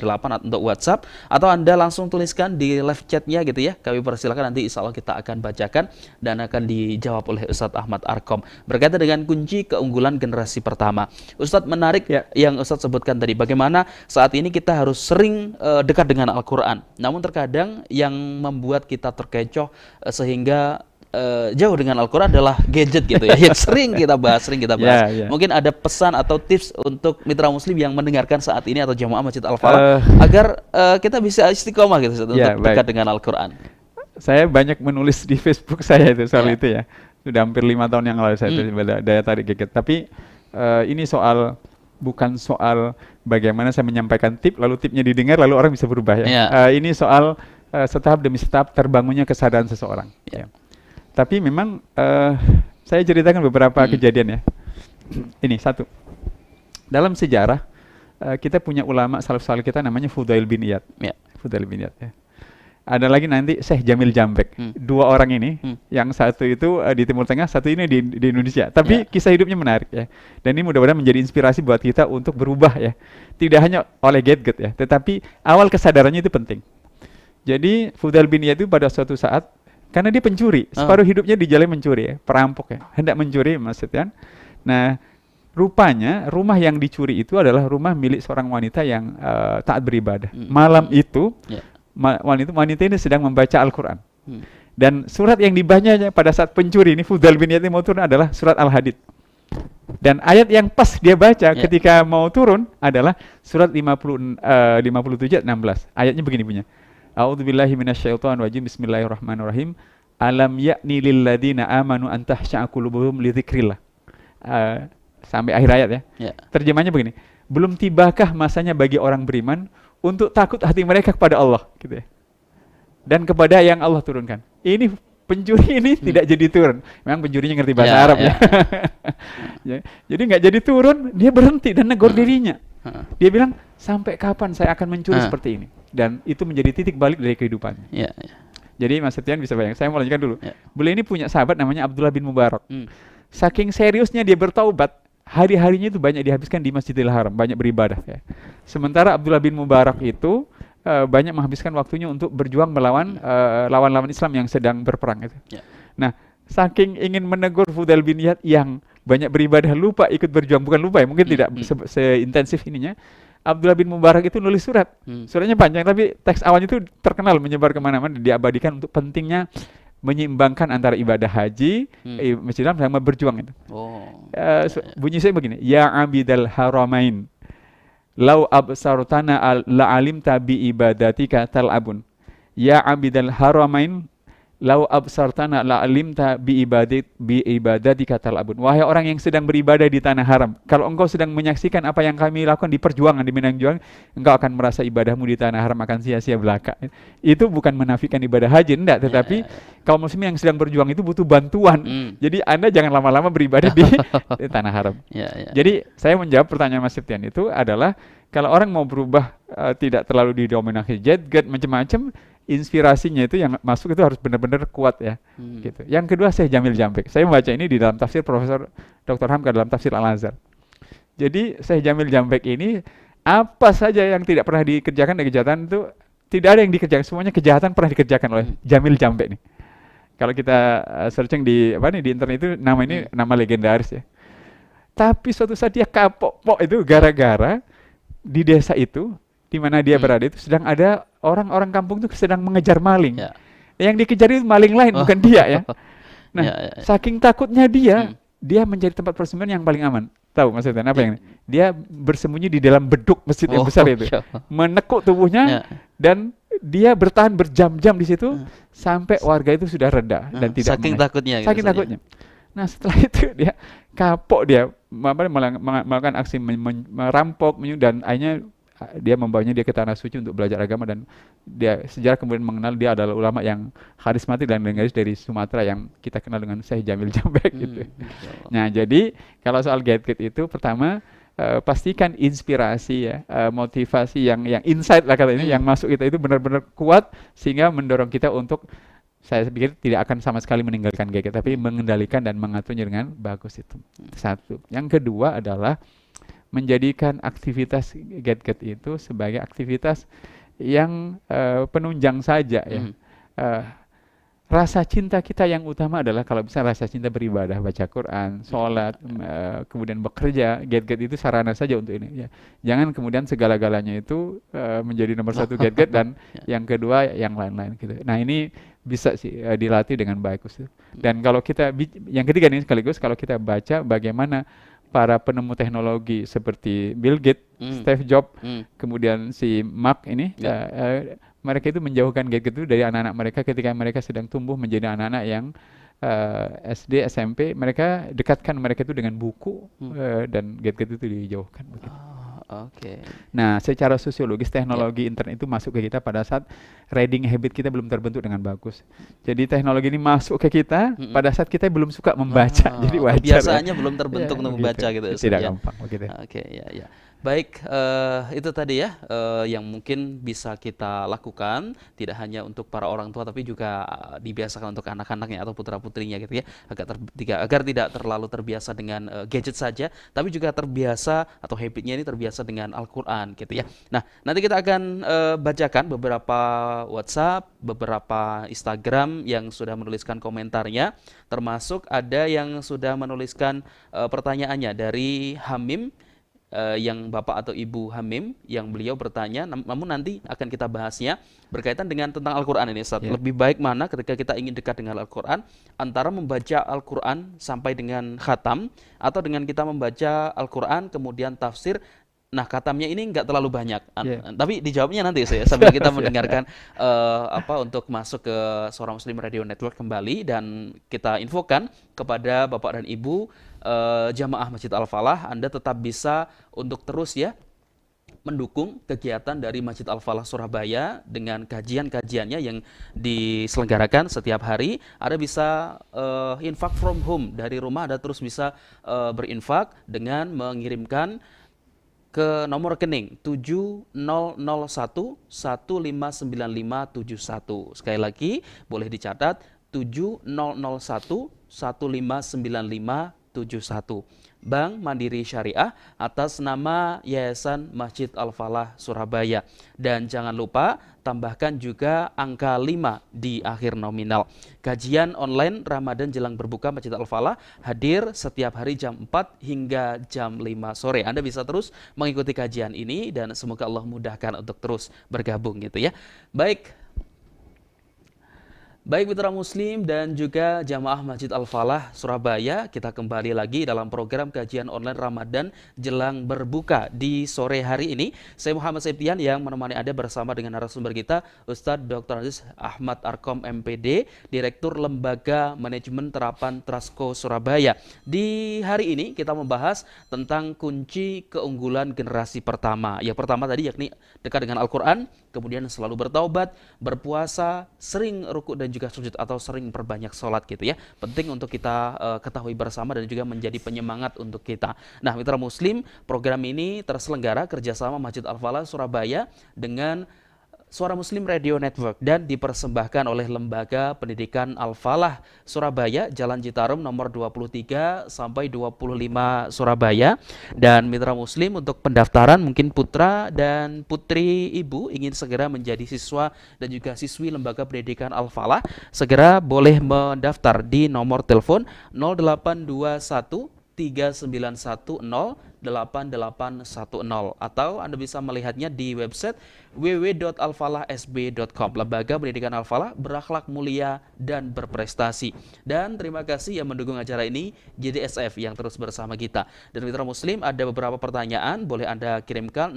0855300938 untuk WhatsApp atau Anda langsung tuliskan di live chatnya gitu ya. Kami persilakan nanti insya Allah kita akan bacakan dan akan dijawab oleh Ustadz Ahmad Arkom berkaitan dengan kunci keunggulan generasi pertama. Ustadz menarik ya. yang Ustadz sebutkan tadi, bagaimana saat ini kita harus sering uh, dekat dengan Al-Quran. Namun terkadang yang membuat kita terkecoh uh, sehingga uh, jauh dengan Al-Quran adalah gadget gitu ya. Yang sering kita bahas, sering kita bahas. Yeah, yeah. Mungkin ada pesan atau tips untuk mitra muslim yang mendengarkan saat ini atau jamaah Masjid Al-Falah uh, agar uh, kita bisa istiqomah gitu yeah, untuk baik. dekat dengan Al-Quran. Saya banyak menulis di Facebook saya itu soal yeah. itu ya sudah hampir lima tahun yang lalu saya hmm. daya tarik gigit tapi uh, ini soal bukan soal bagaimana saya menyampaikan tip lalu tipnya didengar lalu orang bisa berubah ya yeah. Iya. uh, ini soal uh, setahap demi setahap terbangunnya kesadaran seseorang yeah. ya. tapi memang uh, saya ceritakan beberapa hmm. kejadian ya ini satu dalam sejarah uh, kita punya ulama salaf salaf kita namanya Fudail bin Iyad yeah. Fudail bin Iyad ya ada lagi nanti Syekh Jamil Jambek. Hmm. Dua orang ini, hmm. yang satu itu uh, di Timur Tengah, satu ini di, di Indonesia. Tapi yeah. kisah hidupnya menarik ya. Dan ini mudah-mudahan menjadi inspirasi buat kita untuk berubah ya. Tidak hanya oleh gadget ya, tetapi awal kesadarannya itu penting. Jadi Fudal bin itu pada suatu saat, karena dia pencuri, ah. separuh hidupnya di jalan mencuri ya, perampok ya, hendak mencuri maksudnya. Nah, rupanya rumah yang dicuri itu adalah rumah milik seorang wanita yang uh, taat beribadah. Hmm. Malam itu yeah wanita wanita ini sedang membaca Al-Quran. Hmm. Dan surat yang dibacanya pada saat pencuri ini Fudal bin Yatim mau turun adalah surat Al-Hadid. Dan ayat yang pas dia baca yeah. ketika mau turun adalah surat 50 uh, 57 16. Ayatnya begini punya. A'udzubillahi minasyaitonir rajim. Bismillahirrahmanirrahim. Alam yakni lilladina amanu antah sya'akulubuhum qulubuhum li dzikrillah. Uh, sampai akhir ayat ya. Yeah. Terjemahnya begini. Belum tibakah masanya bagi orang beriman untuk takut hati mereka kepada Allah gitu ya. Dan kepada yang Allah turunkan. Ini pencuri ini hmm. tidak jadi turun. Memang pencurinya ngerti bahasa yeah, Arab yeah. Ya. ya. jadi nggak jadi turun, dia berhenti dan negor hmm. dirinya. Dia bilang, "Sampai kapan saya akan mencuri hmm. seperti ini?" Dan itu menjadi titik balik dari kehidupannya. Yeah, yeah. Jadi Mas Setian bisa bayangkan, saya mau lanjutkan dulu. Yeah. Beliau ini punya sahabat namanya Abdullah bin Mubarak. Hmm. Saking seriusnya dia bertaubat, hari-harinya itu banyak dihabiskan di Masjidil Haram, banyak beribadah ya. Sementara Abdullah bin Mubarak itu uh, banyak menghabiskan waktunya untuk berjuang melawan eh, lawan-lawan uh, Islam yang sedang berperang itu. Ya. Nah, saking ingin menegur Fudail bin Yad yang banyak beribadah lupa ikut berjuang, bukan lupa ya, mungkin hmm, tidak hmm. se seintensif ininya. Abdullah bin Mubarak itu nulis surat. Hmm. Suratnya panjang tapi teks awalnya itu terkenal menyebar kemana-mana diabadikan untuk pentingnya menyeimbangkan antara ibadah haji, hmm. masjid haram sama berjuang itu. Oh. Uh, so, ya, ya. bunyi saya begini, ya abidal haramain. Lau absartana al, la alim tabi ibadatika talabun. Ya abidal haramain Lau absartana la alimta bi ibadat bi ibadah di kata Labun. Wahai orang yang sedang beribadah di tanah haram, kalau engkau sedang menyaksikan apa yang kami lakukan di perjuangan di menang Juang, engkau akan merasa ibadahmu di tanah haram akan sia-sia belaka. Itu bukan menafikan ibadah haji, enggak, tetapi yeah. Ya, ya. kaum muslim yang sedang berjuang itu butuh bantuan. Hmm. Jadi Anda jangan lama-lama beribadah di, tanah haram. Ya, Jadi saya menjawab pertanyaan Mas Septian itu adalah kalau orang mau berubah eh, tidak terlalu didominasi jet, get macam-macam inspirasinya itu yang masuk itu harus benar-benar kuat ya. Hmm. Gitu. Yang kedua saya Jamil Jambek. Saya membaca ini di dalam tafsir Profesor Dr. Hamka dalam tafsir Al-Azhar. Jadi saya Jamil Jambek ini apa saja yang tidak pernah dikerjakan dari kejahatan itu tidak ada yang dikerjakan semuanya kejahatan pernah dikerjakan oleh hmm. Jamil Jambek nih. Kalau kita eh, searching di apa nih di internet itu nama ini hmm. nama legendaris ya. Tapi suatu saat dia kapok-pok itu gara-gara di desa itu di mana dia hmm. berada itu sedang ada orang-orang kampung itu sedang mengejar maling. Ya. Yang dikejar itu maling lain oh. bukan dia ya. Nah, ya, ya, ya. saking takutnya dia, hmm. dia menjadi tempat persembunyian yang paling aman. Tahu maksudnya apa ya. yang dia bersembunyi di dalam beduk masjid oh, yang besar itu. Ya. Menekuk tubuhnya ya. dan dia bertahan berjam-jam di situ ya. sampai warga itu sudah reda hmm. dan tidak saking mengejar. takutnya gitu saking gitu takutnya. Saja. Nah, setelah itu dia kapok dia melakukan aksi merampok dan akhirnya dia membawanya dia ke tanah suci untuk belajar agama dan dia sejarah kemudian mengenal dia adalah ulama yang karismatik dan legendaris dari Sumatera yang kita kenal dengan Syekh Jamil Jambek hmm, gitu. Nah, jadi kalau soal gate-gate itu pertama uh, pastikan inspirasi ya, uh, motivasi yang yang insight lah kata ini hmm. yang masuk kita itu benar-benar kuat sehingga mendorong kita untuk saya pikir tidak akan sama sekali meninggalkan gaya, tapi mengendalikan dan mengaturnya dengan bagus itu. Hmm. Satu. Yang kedua adalah menjadikan aktivitas get-get itu sebagai aktivitas yang uh, penunjang saja ya. Uh, rasa cinta kita yang utama adalah kalau bisa rasa cinta beribadah, baca Quran, sholat, uh, kemudian bekerja, get-get itu sarana saja untuk ini. Ya. Jangan kemudian segala-galanya itu uh, menjadi nomor satu get-get dan ya. yang kedua yang lain-lain gitu. Nah ini bisa sih uh, dilatih dengan baik Dan kalau kita yang ketiga ini sekaligus kalau kita baca bagaimana para penemu teknologi seperti Bill Gates, mm. Steve Jobs, mm. kemudian si Mark ini, yeah. Ya. uh, eh, uh, mereka itu menjauhkan gadget itu dari anak-anak mereka ketika mereka sedang tumbuh menjadi anak-anak yang uh, eh, SD, SMP, mereka dekatkan mereka itu dengan buku mm. uh, dan gadget itu dijauhkan. Begitu. Oh. Oke. Okay. Nah, secara sosiologis ya. teknologi yeah. internet itu masuk ke kita pada saat reading habit kita belum terbentuk dengan bagus. Jadi teknologi ini masuk ke kita mm -hmm. pada saat kita belum suka membaca. Oh, Jadi wajar. Ya. Biasanya ya. belum terbentuk yeah, untuk gitu. membaca gitu. Ya, Tidak gampang begitu. Oke, okay, ya ya. Baik, uh, itu tadi ya uh, yang mungkin bisa kita lakukan tidak hanya untuk para orang tua tapi juga eh, dibiasakan untuk anak-anaknya atau putra-putrinya gitu ya agar ter, agar tidak terlalu terbiasa dengan uh, gadget saja tapi juga terbiasa atau habitnya ini terbiasa dengan Al-Qur'an gitu ya. Nah, nanti kita akan uh, bacakan beberapa WhatsApp, beberapa Instagram yang sudah menuliskan komentarnya termasuk ada yang sudah menuliskan uh, pertanyaannya dari Hamim uh, yang Bapak atau Ibu Hamim yang beliau bertanya nam namun nanti akan kita bahasnya berkaitan dengan tentang Al-Qur'an ini Ustaz. Yeah. Lebih baik mana ketika kita ingin dekat dengan Al-Qur'an antara membaca Al-Qur'an sampai dengan khatam atau dengan kita membaca Al-Qur'an kemudian tafsir Nah, katamnya ini enggak terlalu banyak. Yeah. Tapi dijawabnya nanti saya sambil kita mendengarkan uh, apa untuk masuk ke Suara Muslim Radio Network kembali dan kita infokan kepada Bapak dan Ibu uh, jamaah Masjid Al-Falah, Anda tetap bisa untuk terus ya mendukung kegiatan dari Masjid Al-Falah Surabaya dengan kajian-kajiannya yang diselenggarakan setiap hari. Anda bisa uh, infak from home dari rumah, Anda terus bisa uh, berinfak dengan mengirimkan ke nomor rekening 7001 Sekali lagi, boleh dicatat 7001 159571. 71 Bank Mandiri Syariah atas nama Yayasan Masjid Al-Falah Surabaya. Dan jangan lupa tambahkan juga angka 5 di akhir nominal. Kajian online Ramadan jelang berbuka Masjid Al-Falah hadir setiap hari jam 4 hingga jam 5 sore. Anda bisa terus mengikuti kajian ini dan semoga Allah mudahkan untuk terus bergabung gitu ya. Baik, Baik mitra muslim dan juga jamaah Masjid Al-Falah Surabaya, kita kembali lagi dalam program kajian online Ramadan jelang berbuka di sore hari ini. Saya Muhammad Septian yang menemani Anda bersama dengan narasumber kita Ustadz Dr. Aziz Ahmad Arkom MPD, Direktur Lembaga Manajemen Terapan Trasko Surabaya. Di hari ini kita membahas tentang kunci keunggulan generasi pertama. Yang pertama tadi yakni dekat dengan Al-Qur'an, kemudian selalu bertaubat, berpuasa, sering rukuk dan juga sujud atau sering perbanyak sholat gitu ya. Penting untuk kita uh, ketahui bersama dan juga menjadi penyemangat untuk kita. Nah, mitra muslim, program ini terselenggara kerjasama Masjid Al-Falah Surabaya dengan Suara Muslim Radio Network dan dipersembahkan oleh Lembaga Pendidikan Al-Falah Surabaya, Jalan Citarum nomor 23 sampai 25 Surabaya. Dan mitra muslim untuk pendaftaran mungkin putra dan putri ibu ingin segera menjadi siswa dan juga siswi Lembaga Pendidikan Al-Falah, segera boleh mendaftar di nomor telepon 0821 39108810 atau Anda bisa melihatnya di website www.alfalahsb.com Lembaga Pendidikan Alfalah berakhlak mulia dan berprestasi. Dan terima kasih yang mendukung acara ini JDSF yang terus bersama kita. Dan mitra muslim ada beberapa pertanyaan boleh Anda kirimkan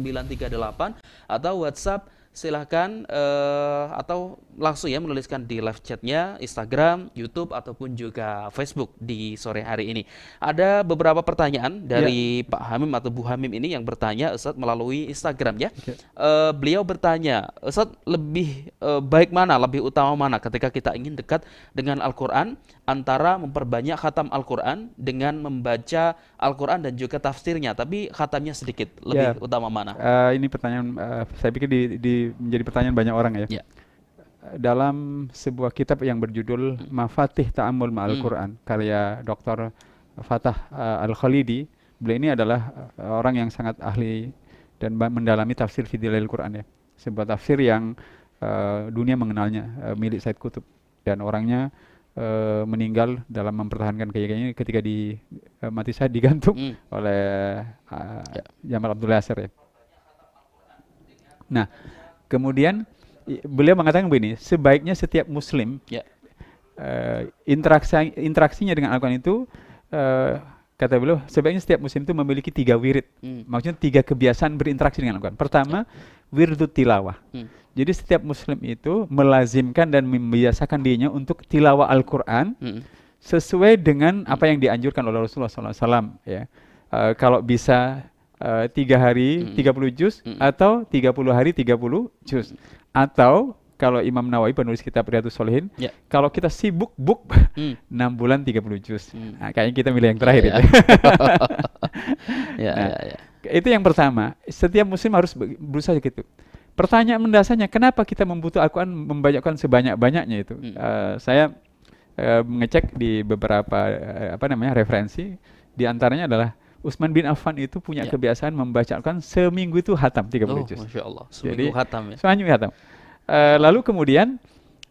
delapan atau WhatsApp silahkan uh, atau langsung ya menuliskan di live chatnya Instagram, YouTube ataupun juga Facebook di sore hari ini. Ada beberapa pertanyaan ya. dari ya. Pak Hamim atau Bu Hamim ini yang bertanya Ustadz melalui Instagram ya. ya. Uh, beliau bertanya Ustadz lebih uh, baik mana, lebih utama mana ketika kita ingin dekat dengan Al-Quran antara memperbanyak khatam Al-Quran dengan membaca Al-Quran dan juga tafsirnya, tapi khatamnya sedikit, lebih ya, utama mana? Uh, ini pertanyaan, uh, saya pikir di, di, menjadi pertanyaan banyak orang ya. ya. Dalam sebuah kitab yang berjudul hmm. Mafatih Ta'amul Ma'al hmm. Quran, hmm. karya Dr. Fatah uh, Al-Khalidi, beliau ini adalah uh, orang yang sangat ahli dan mendalami tafsir Fidil al Quran ya. Sebuah tafsir yang uh, dunia mengenalnya, uh, milik Said Kutub. Dan orangnya e, meninggal dalam mempertahankan keyakinannya ketika di e, mati saya digantung hmm. oleh e, ya. Jamal Abdul Yasir ya. Nah, kemudian beliau mengatakan begini, sebaiknya setiap muslim ya. e, interaksi interaksinya dengan Al-Qur'an itu e, kata beliau sebaiknya setiap muslim itu memiliki tiga wirid. Hmm. Maksudnya tiga kebiasaan berinteraksi dengan Al-Qur'an. Pertama, ya. wirdut tilawah. Hmm jadi setiap muslim itu melazimkan dan membiasakan dirinya untuk tilawah Al-Qur'an hmm. sesuai dengan hmm. apa yang dianjurkan oleh Rasulullah SAW ya. Uh, kalau bisa uh, tiga hari hmm. 30 juz hmm. atau 30 hari 30 juz hmm. atau kalau Imam Nawawi penulis kitab Riyadhus Shalihin, yeah. kalau kita sibuk buk hmm. 6 bulan 30 juz. Hmm. Nah, kayaknya kita milih yang terakhir yeah. itu. yeah, nah, yeah, yeah. Itu yang pertama, setiap muslim harus berusaha gitu. Pertanyaan mendasarnya, kenapa kita membutuhkan Al-Quran membacakan sebanyak-banyaknya itu? Hmm. Uh, saya uh, mengecek di beberapa uh, apa namanya referensi, di antaranya adalah Utsman bin Affan itu punya ya. kebiasaan membacakan seminggu itu hatam 30 oh, juz. Masya Allah, seminggu Jadi, hatam ya. Seminggu hatam. Uh, lalu kemudian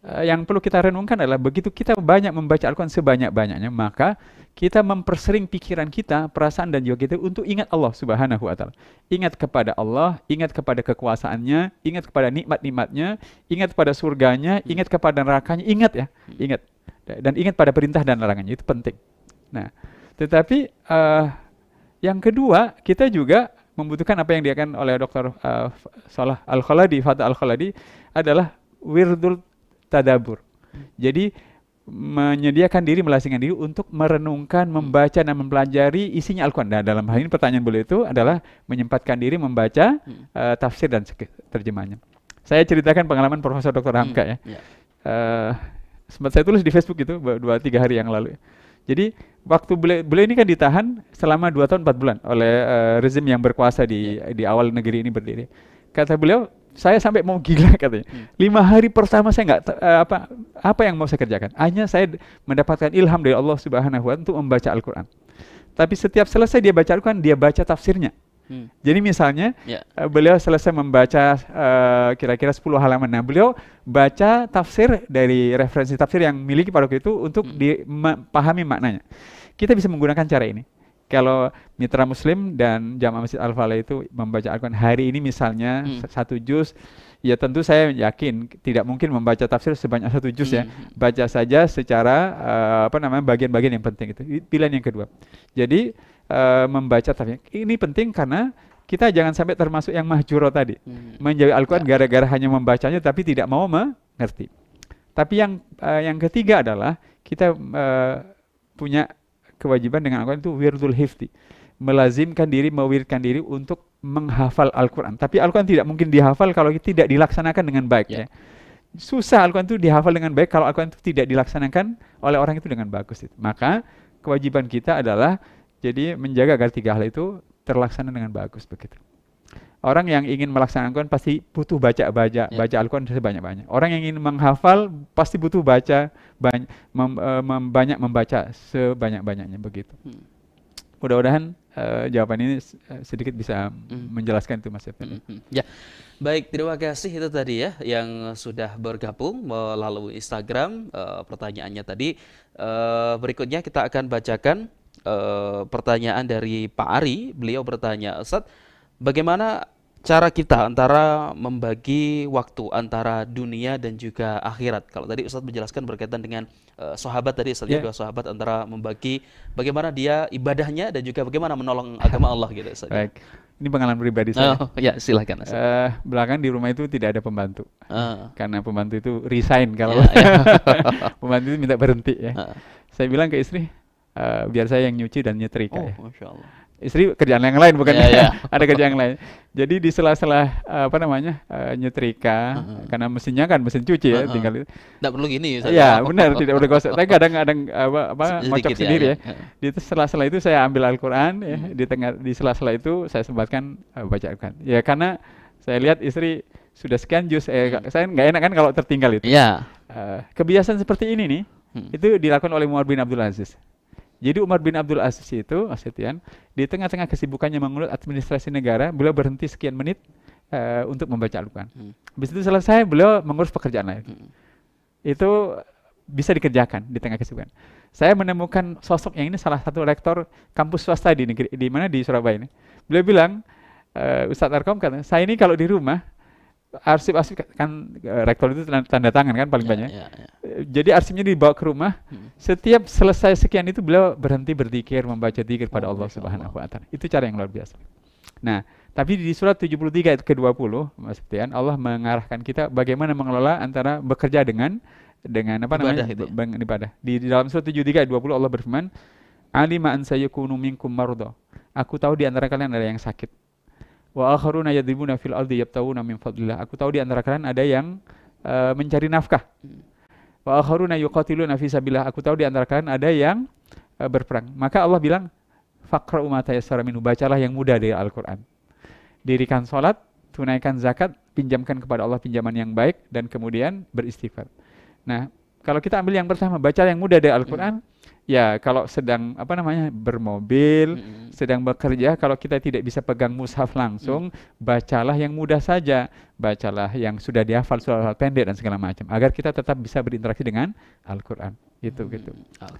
uh, yang perlu kita renungkan adalah begitu kita banyak membaca Al-Quran sebanyak-banyaknya, maka kita mempersering pikiran kita, perasaan dan jiwa kita untuk ingat Allah Subhanahu wa taala. Ingat kepada Allah, ingat kepada kekuasaannya, ingat kepada nikmat-nikmatnya, ingat kepada surganya, hmm. ingat kepada nerakanya, ingat ya, hmm. ingat. Dan ingat pada perintah dan larangannya itu penting. Nah, tetapi uh, yang kedua, kita juga membutuhkan apa yang diakan oleh Dr. Uh, eh, Salah Al-Khaladi, Fatah Al-Khaladi adalah wirdul tadabur. Hmm. Jadi menyediakan diri, melasingkan diri untuk merenungkan, hmm. membaca dan mempelajari isinya Al-Quran. Nah, dalam hal ini pertanyaan boleh itu adalah menyempatkan diri membaca uh, tafsir dan terjemahnya. Saya ceritakan pengalaman Profesor Dr. Hmm. Hamka hmm. ya. Yeah. Ya. Uh, sempat saya tulis di Facebook itu dua tiga hari yang lalu. Jadi waktu beliau, ini kan ditahan selama dua tahun empat bulan oleh uh, rezim yang berkuasa di yeah. di awal negeri ini berdiri. Kata beliau saya sampai mau gila katanya. Hmm. Lima hari pertama saya nggak uh, apa apa yang mau saya kerjakan. Hanya saya mendapatkan ilham dari Allah Subhanahu Wa Taala untuk membaca Al-Quran. Tapi setiap selesai dia baca Al-Quran, dia baca tafsirnya. Hmm. Jadi misalnya yeah. Ya. uh, beliau selesai membaca uh, kira-kira 10 halaman. Nah, beliau baca tafsir dari referensi tafsir yang miliki pada waktu itu untuk hmm. dipahami maknanya. Kita bisa menggunakan cara ini kalau mitra muslim dan jamaah masjid al falah itu membaca Al-Quran hari ini misalnya hmm. satu juz ya tentu saya yakin tidak mungkin membaca tafsir sebanyak satu juz ya. hmm. ya baca saja secara uh, apa namanya bagian-bagian yang penting itu pilihan yang kedua jadi uh, membaca tafsir ini penting karena kita jangan sampai termasuk yang mahjuro tadi hmm. Al-Quran ya. gara-gara hanya membacanya tapi tidak mau mengerti tapi yang uh, yang ketiga adalah kita uh, punya kewajiban dengan Al-Quran itu wirdul hifti melazimkan diri, mewiridkan diri untuk menghafal Al-Quran. Tapi Al-Quran tidak mungkin dihafal kalau tidak dilaksanakan dengan baik. Yeah. Ya. Susah Al-Quran itu dihafal dengan baik kalau Al-Quran itu tidak dilaksanakan oleh orang itu dengan bagus. Itu. Maka kewajiban kita adalah jadi menjaga agar tiga hal itu terlaksana dengan bagus begitu. Orang yang ingin melaksanakan quran pasti butuh baca-baca, baca, baca ya. al sebanyak-banyak. Orang yang ingin menghafal pasti butuh baca banyak, mem, eh, mem, banyak membaca sebanyak-banyaknya begitu. Hmm. Mudah-mudahan uh, jawaban ini eh, sedikit bisa hmm. menjelaskan itu Mas Evan. Hmm, hmm, hmm. Ya. Baik, terima kasih itu tadi ya yang sudah bergabung melalui Instagram uh, pertanyaannya tadi. Uh, berikutnya kita akan bacakan uh, pertanyaan dari Pak Ari. Beliau bertanya, "Ustadz, bagaimana cara kita antara membagi waktu antara dunia dan juga akhirat. Kalau tadi Ustadz menjelaskan berkaitan dengan uh, sahabat tadi, Ustadz yeah. dua sahabat antara membagi bagaimana dia ibadahnya dan juga bagaimana menolong agama Allah gitu Ustadz. Baik. Ini pengalaman pribadi saya. Oh, ya, silakan. Ustadz. Uh, belakang di rumah itu tidak ada pembantu. Uh. Karena pembantu itu resign kalau yeah, yeah. pembantu itu minta berhenti ya. Uh. Saya bilang ke istri, uh, biar saya yang nyuci dan nyetrika. Oh, ya. Masya Allah istri kerjaan yang lain bukan yeah, iya. yeah. ada kerjaan yang lain. Jadi di sela-sela eh, apa namanya uh, nyetrika uh-huh. karena mesinnya kan mesin cuci ya uh-huh. tinggal itu. Tidak perlu gini. ya. ya benar tidak perlu gosok. Tapi kadang-kadang apa, apa mocok ya, sendiri ya. ya. Di sela-sela itu saya ambil Al-Quran ya hmm. di tengah di sela-sela itu saya sempatkan uh, eh, bacakan. Ya karena saya lihat istri sudah sekian jus eh hmm. saya nggak enak kan kalau tertinggal itu. Yeah. Iya. Uh, kebiasaan seperti ini nih hmm. itu dilakukan oleh Muhammad bin Abdul Aziz. Jadi Umar bin Abdul Aziz itu, asetian di tengah-tengah kesibukannya mengurus administrasi negara, beliau berhenti sekian menit uh, untuk membaca Al-Quran. Hmm. Habis itu selesai, beliau mengurus pekerjaan lain. Hmm. Itu bisa dikerjakan di tengah kesibukan. Saya menemukan sosok yang ini salah satu rektor kampus swasta di negeri di mana di Surabaya ini. Beliau bilang, uh, Ustadz Arkom kata, saya ini kalau di rumah arsip arsip kan e, rektor itu tanda tangan kan paling yeah, banyak. Yeah, yeah. Jadi arsipnya dibawa ke rumah. Hmm. Setiap selesai sekian itu beliau berhenti berzikir, membaca zikir oh, pada Allah Subhanahu wa taala. Itu cara yang luar biasa. Nah, tapi di surat 73 ayat ke-20 Mas Tian, Allah mengarahkan kita bagaimana mengelola antara bekerja dengan dengan apa ibadah namanya? Itu ya? ibadah. Di, di dalam surat 73 ayat 20 Allah berfirman, "Alima an sayakunu minkum Aku tahu di antara kalian ada yang sakit wa akharuna yadribuna fil ardi yabtawuna min fadlillah. Aku tahu di antara kalian ada yang uh, mencari nafkah. Wa akharuna yuqatiluna fi sabilillah. Aku tahu di antara kalian ada yang uh, berperang. Maka Allah bilang faqra'u ma tayassara minhu. Bacalah yang mudah dari Al-Qur'an. Dirikan salat, tunaikan zakat, pinjamkan kepada Allah pinjaman yang baik dan kemudian beristighfar. Nah, kalau kita ambil yang pertama baca yang mudah dari Al-Qur'an hmm. ya kalau sedang apa namanya bermobil, hmm, hmm. sedang bekerja kalau kita tidak bisa pegang mushaf langsung, hmm. bacalah yang mudah saja, bacalah yang sudah dihafal surah pendek dan segala macam agar kita tetap bisa berinteraksi dengan Al-Qur'an gitu hmm. gitu.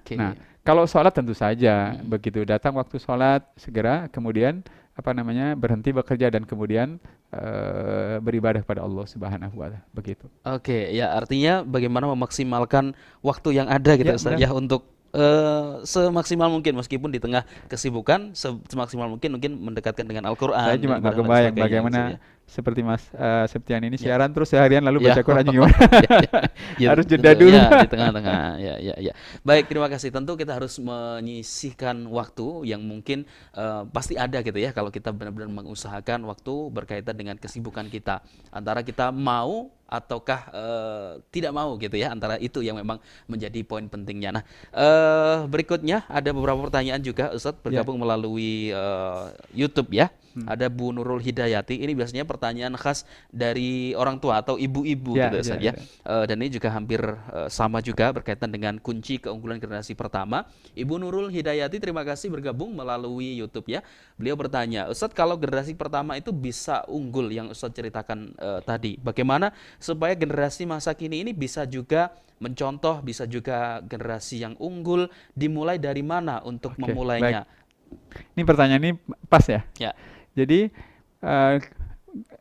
Okay. Nah, kalau sholat tentu saja hmm. begitu datang waktu sholat segera kemudian apa namanya berhenti bekerja dan kemudian uh, beribadah kepada Allah Subhanahu wa taala begitu. Oke, okay, ya artinya bagaimana memaksimalkan waktu yang ada gitu ya, Ustaz ya untuk Uh, semaksimal mungkin meskipun di tengah kesibukan semaksimal mungkin mungkin mendekatkan dengan Al-Qur'an. Saya cuma kebayang bagaimana ya seperti Mas uh, Septian ini ya. siaran terus seharian lalu ya. baca ya. Quran gimana? ya, ya. ya. Harus jeda dulu. Ya, di tengah-tengah. ya, ya, ya. Baik, terima kasih. Tentu kita harus menyisihkan waktu yang mungkin uh, pasti ada gitu ya kalau kita benar-benar mengusahakan waktu berkaitan dengan kesibukan kita. Antara kita mau ataukah uh, tidak mau gitu ya antara itu yang memang menjadi poin pentingnya. Nah, uh, berikutnya ada beberapa pertanyaan juga Ustadz ya. bergabung ya. melalui uh, YouTube ya. Hmm. Ada Bu Nurul Hidayati. Ini biasanya pertanyaan khas dari orang tua atau ibu-ibu ya, gitu Ustaz ya. Uh, dan ini juga hampir uh, sama juga berkaitan dengan kunci keunggulan generasi pertama. Ibu Nurul Hidayati terima kasih bergabung melalui YouTube ya. Beliau bertanya, Ustadz kalau generasi pertama itu bisa unggul yang Ustadz ceritakan uh, tadi. Bagaimana supaya generasi masa kini ini bisa juga mencontoh, bisa juga generasi yang unggul. Dimulai dari mana untuk Oke, memulainya? Baik. Ini pertanyaan ini pas ya. Ya. Jadi uh,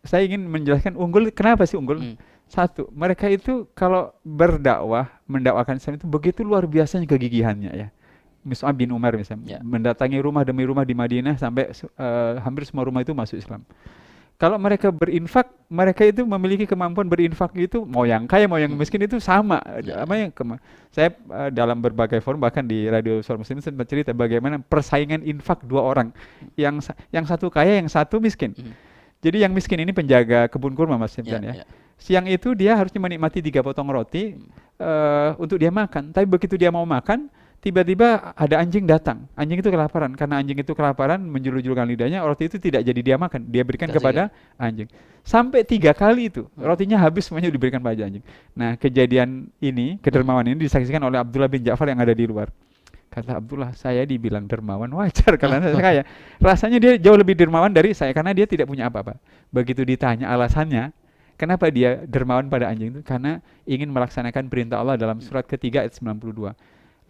saya ingin menjelaskan unggul. Kenapa sih unggul? Hmm. Satu, mereka itu kalau berdakwah, mendakwakan Islam itu begitu luar biasanya kegigihannya ya. Mus'ab bin Umar misalnya, ya. mendatangi rumah demi rumah di Madinah sampai uh, hampir semua rumah itu masuk Islam kalau mereka berinfak, mereka itu memiliki kemampuan berinfak itu mau yang kaya mau yang hmm. miskin itu sama. Yeah. yang saya uh, dalam berbagai forum bahkan di radio suara muslim sempat cerita bagaimana persaingan infak dua orang, hmm. yang yang satu kaya, yang satu miskin. Mm. Jadi yang miskin ini penjaga kebun kurma Mas Simpan ya, ya. Yeah. Siang itu dia harusnya menikmati tiga potong roti mm. uh, untuk dia makan. Tapi begitu dia mau makan, tiba-tiba ada anjing datang. Anjing itu kelaparan. Karena anjing itu kelaparan menjulur-julurkan lidahnya, roti itu tidak jadi dia makan. Dia berikan Kasih kepada ya? anjing. Sampai tiga kali itu hmm. rotinya habis semuanya diberikan pada anjing. Nah kejadian ini, kedermawan ini disaksikan oleh Abdullah bin Ja'far yang ada di luar. Kata Abdullah, saya dibilang dermawan wajar karena saya kaya. Rasanya dia jauh lebih dermawan dari saya karena dia tidak punya apa-apa. Begitu ditanya alasannya, kenapa dia dermawan pada anjing itu? Karena ingin melaksanakan perintah Allah dalam surat ketiga ayat 92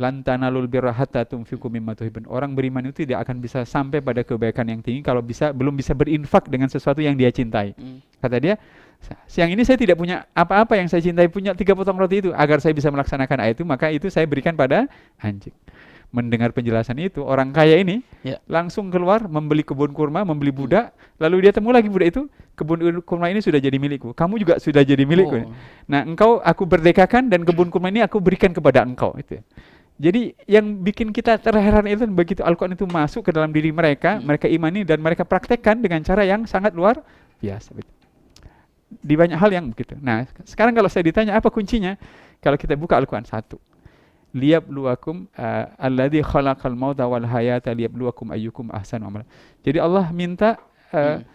lantana lul hatta tumfiku mimma tuhibun. Orang beriman itu tidak akan bisa sampai pada kebaikan yang tinggi kalau bisa belum bisa berinfak dengan sesuatu yang dia cintai. Hmm. Kata dia, siang ini saya tidak punya apa-apa yang saya cintai punya tiga potong roti itu agar saya bisa melaksanakan ayat itu maka itu saya berikan pada anjing. Mendengar penjelasan itu orang kaya ini yeah. langsung keluar membeli kebun kurma, membeli budak, hmm. lalu dia temu lagi budak itu kebun kurma ini sudah jadi milikku. Kamu juga sudah jadi milikku. Oh. Nah, engkau aku berdekakan dan kebun kurma ini aku berikan kepada engkau. Itu. Jadi yang bikin kita terheran itu begitu Al-Quran itu masuk ke dalam diri mereka, hmm. mereka imani dan mereka praktekkan dengan cara yang sangat luar biasa. Di banyak hal yang begitu. Nah, sekarang kalau saya ditanya apa kuncinya, kalau kita buka Al-Quran satu, liab luakum uh, eh, alladhi khalaqal mauta wal hayata liab luakum ayyukum ahsan amala. Jadi Allah minta uh, hmm.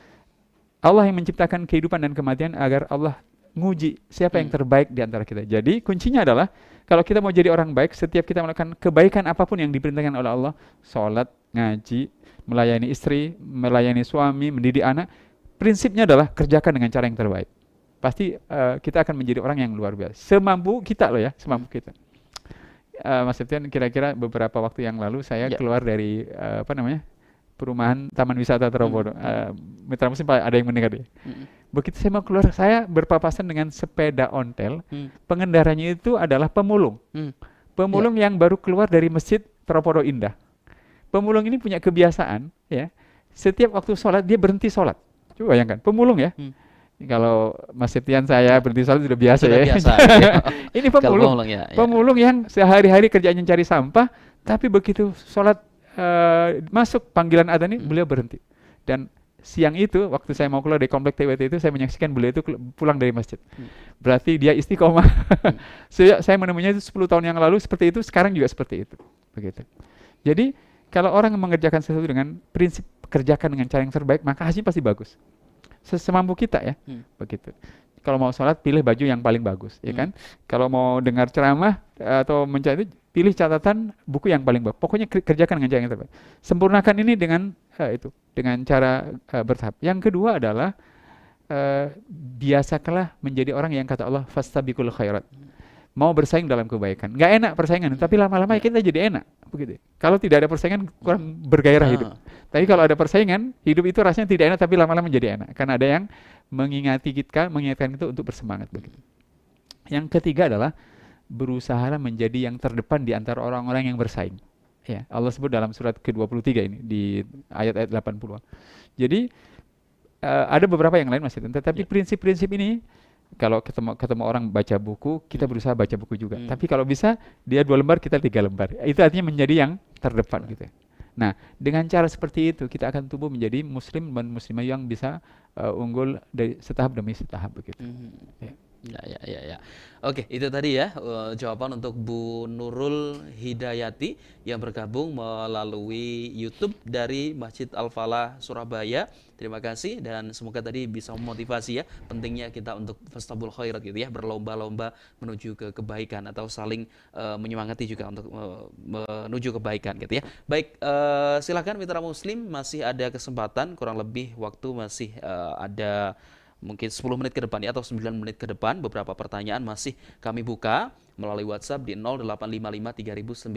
Allah yang menciptakan kehidupan dan kematian agar Allah nguji siapa yang hmm. terbaik di antara kita. Jadi kuncinya adalah kalau kita mau jadi orang baik, setiap kita melakukan kebaikan apapun yang diperintahkan oleh Allah, sholat, ngaji, melayani istri, melayani suami, mendidik anak, prinsipnya adalah kerjakan dengan cara yang terbaik. Pasti uh, kita akan menjadi orang yang luar biasa. Semampu kita loh ya, semampu kita. Uh, Mas Septian, kira-kira beberapa waktu yang lalu saya yeah. keluar dari uh, apa namanya perumahan Taman Wisata Terobodo. Hmm. Uh, mitra musim ada yang mendengar ya. Hmm. Begitu saya mau keluar, saya berpapasan dengan sepeda ontel. Hmm. Pengendaranya itu adalah pemulung. Hmm. Pemulung yeah. yang baru keluar dari Masjid Terobodo Indah. Pemulung ini punya kebiasaan ya, setiap waktu sholat dia berhenti sholat. Coba bayangkan, pemulung ya. Hmm. Kalau Mas Setian saya berhenti sholat sudah biasa sudah ya. Biasa, ya. ini pemulung, pemulung, ya, ya. pemulung yang sehari-hari kerjanya cari sampah, tapi begitu sholat Eh, masuk panggilan adzan ini hmm. beliau berhenti. Dan siang itu waktu saya mau keluar dari komplek TWT itu saya menyaksikan beliau itu pulang dari masjid. Hmm. Berarti dia istiqomah. Hmm. saya, menemunya itu 10 tahun yang lalu seperti itu, sekarang juga seperti itu. Begitu. Jadi kalau orang mengerjakan sesuatu dengan prinsip kerjakan dengan cara yang terbaik, maka hasilnya pasti bagus. Sesemampu kita ya. Hmm. Begitu kalau mau sholat pilih baju yang paling bagus ya hmm. kan kalau mau dengar ceramah eh, atau mencari pilih catatan buku yang paling bagus pokoknya kerjakan cara yang terbaik sempurnakan ini dengan uh, itu dengan cara uh, bertahap yang kedua adalah uh, biasakanlah menjadi orang yang kata Allah fastabiqul khairat hmm mau bersaing dalam kebaikan. Nggak enak persaingan, iya. tapi lama-lama ya. kita jadi enak. Begitu. Kalau tidak ada persaingan kurang bergairah hidup. Ah. Tapi kalau ada persaingan, hidup itu rasanya tidak enak tapi lama-lama menjadi enak. Karena ada yang mengingati kita, mengingatkan itu untuk bersemangat begitu. Yang ketiga adalah berusaha menjadi yang terdepan di antara orang-orang yang bersaing. Ya, Allah sebut dalam surat ke-23 ini di ayat-ayat 80 Jadi uh, ada beberapa yang lain masih tentu, tapi iya. prinsip-prinsip ya. ini kalau ketemu ketemu orang baca buku, kita hmm. berusaha baca buku juga. Hmm. Tapi kalau bisa dia dua lembar, kita tiga lembar. Itu artinya menjadi yang terdepan hmm. gitu. Ya. Nah, dengan cara seperti itu kita akan tumbuh menjadi muslim dan muslimah yang bisa uh, unggul dari setahap demi setahap begitu. Hmm. Ya. Ya, ya, ya, ya. Oke, itu tadi ya eh, jawaban untuk Bu Nurul Hidayati yang bergabung melalui YouTube dari Masjid Al-Falah Surabaya. Terima kasih dan semoga tadi bisa memotivasi ya pentingnya kita untuk festival khairat gitu ya, berlomba-lomba menuju ke kebaikan atau saling uh, menyemangati juga untuk uh, menuju kebaikan gitu ya. Baik, uh, silakan mitra muslim masih ada kesempatan kurang lebih waktu masih uh, ada mungkin 10 menit ke depan ya, atau 9 menit ke depan beberapa pertanyaan masih kami buka melalui WhatsApp di 0855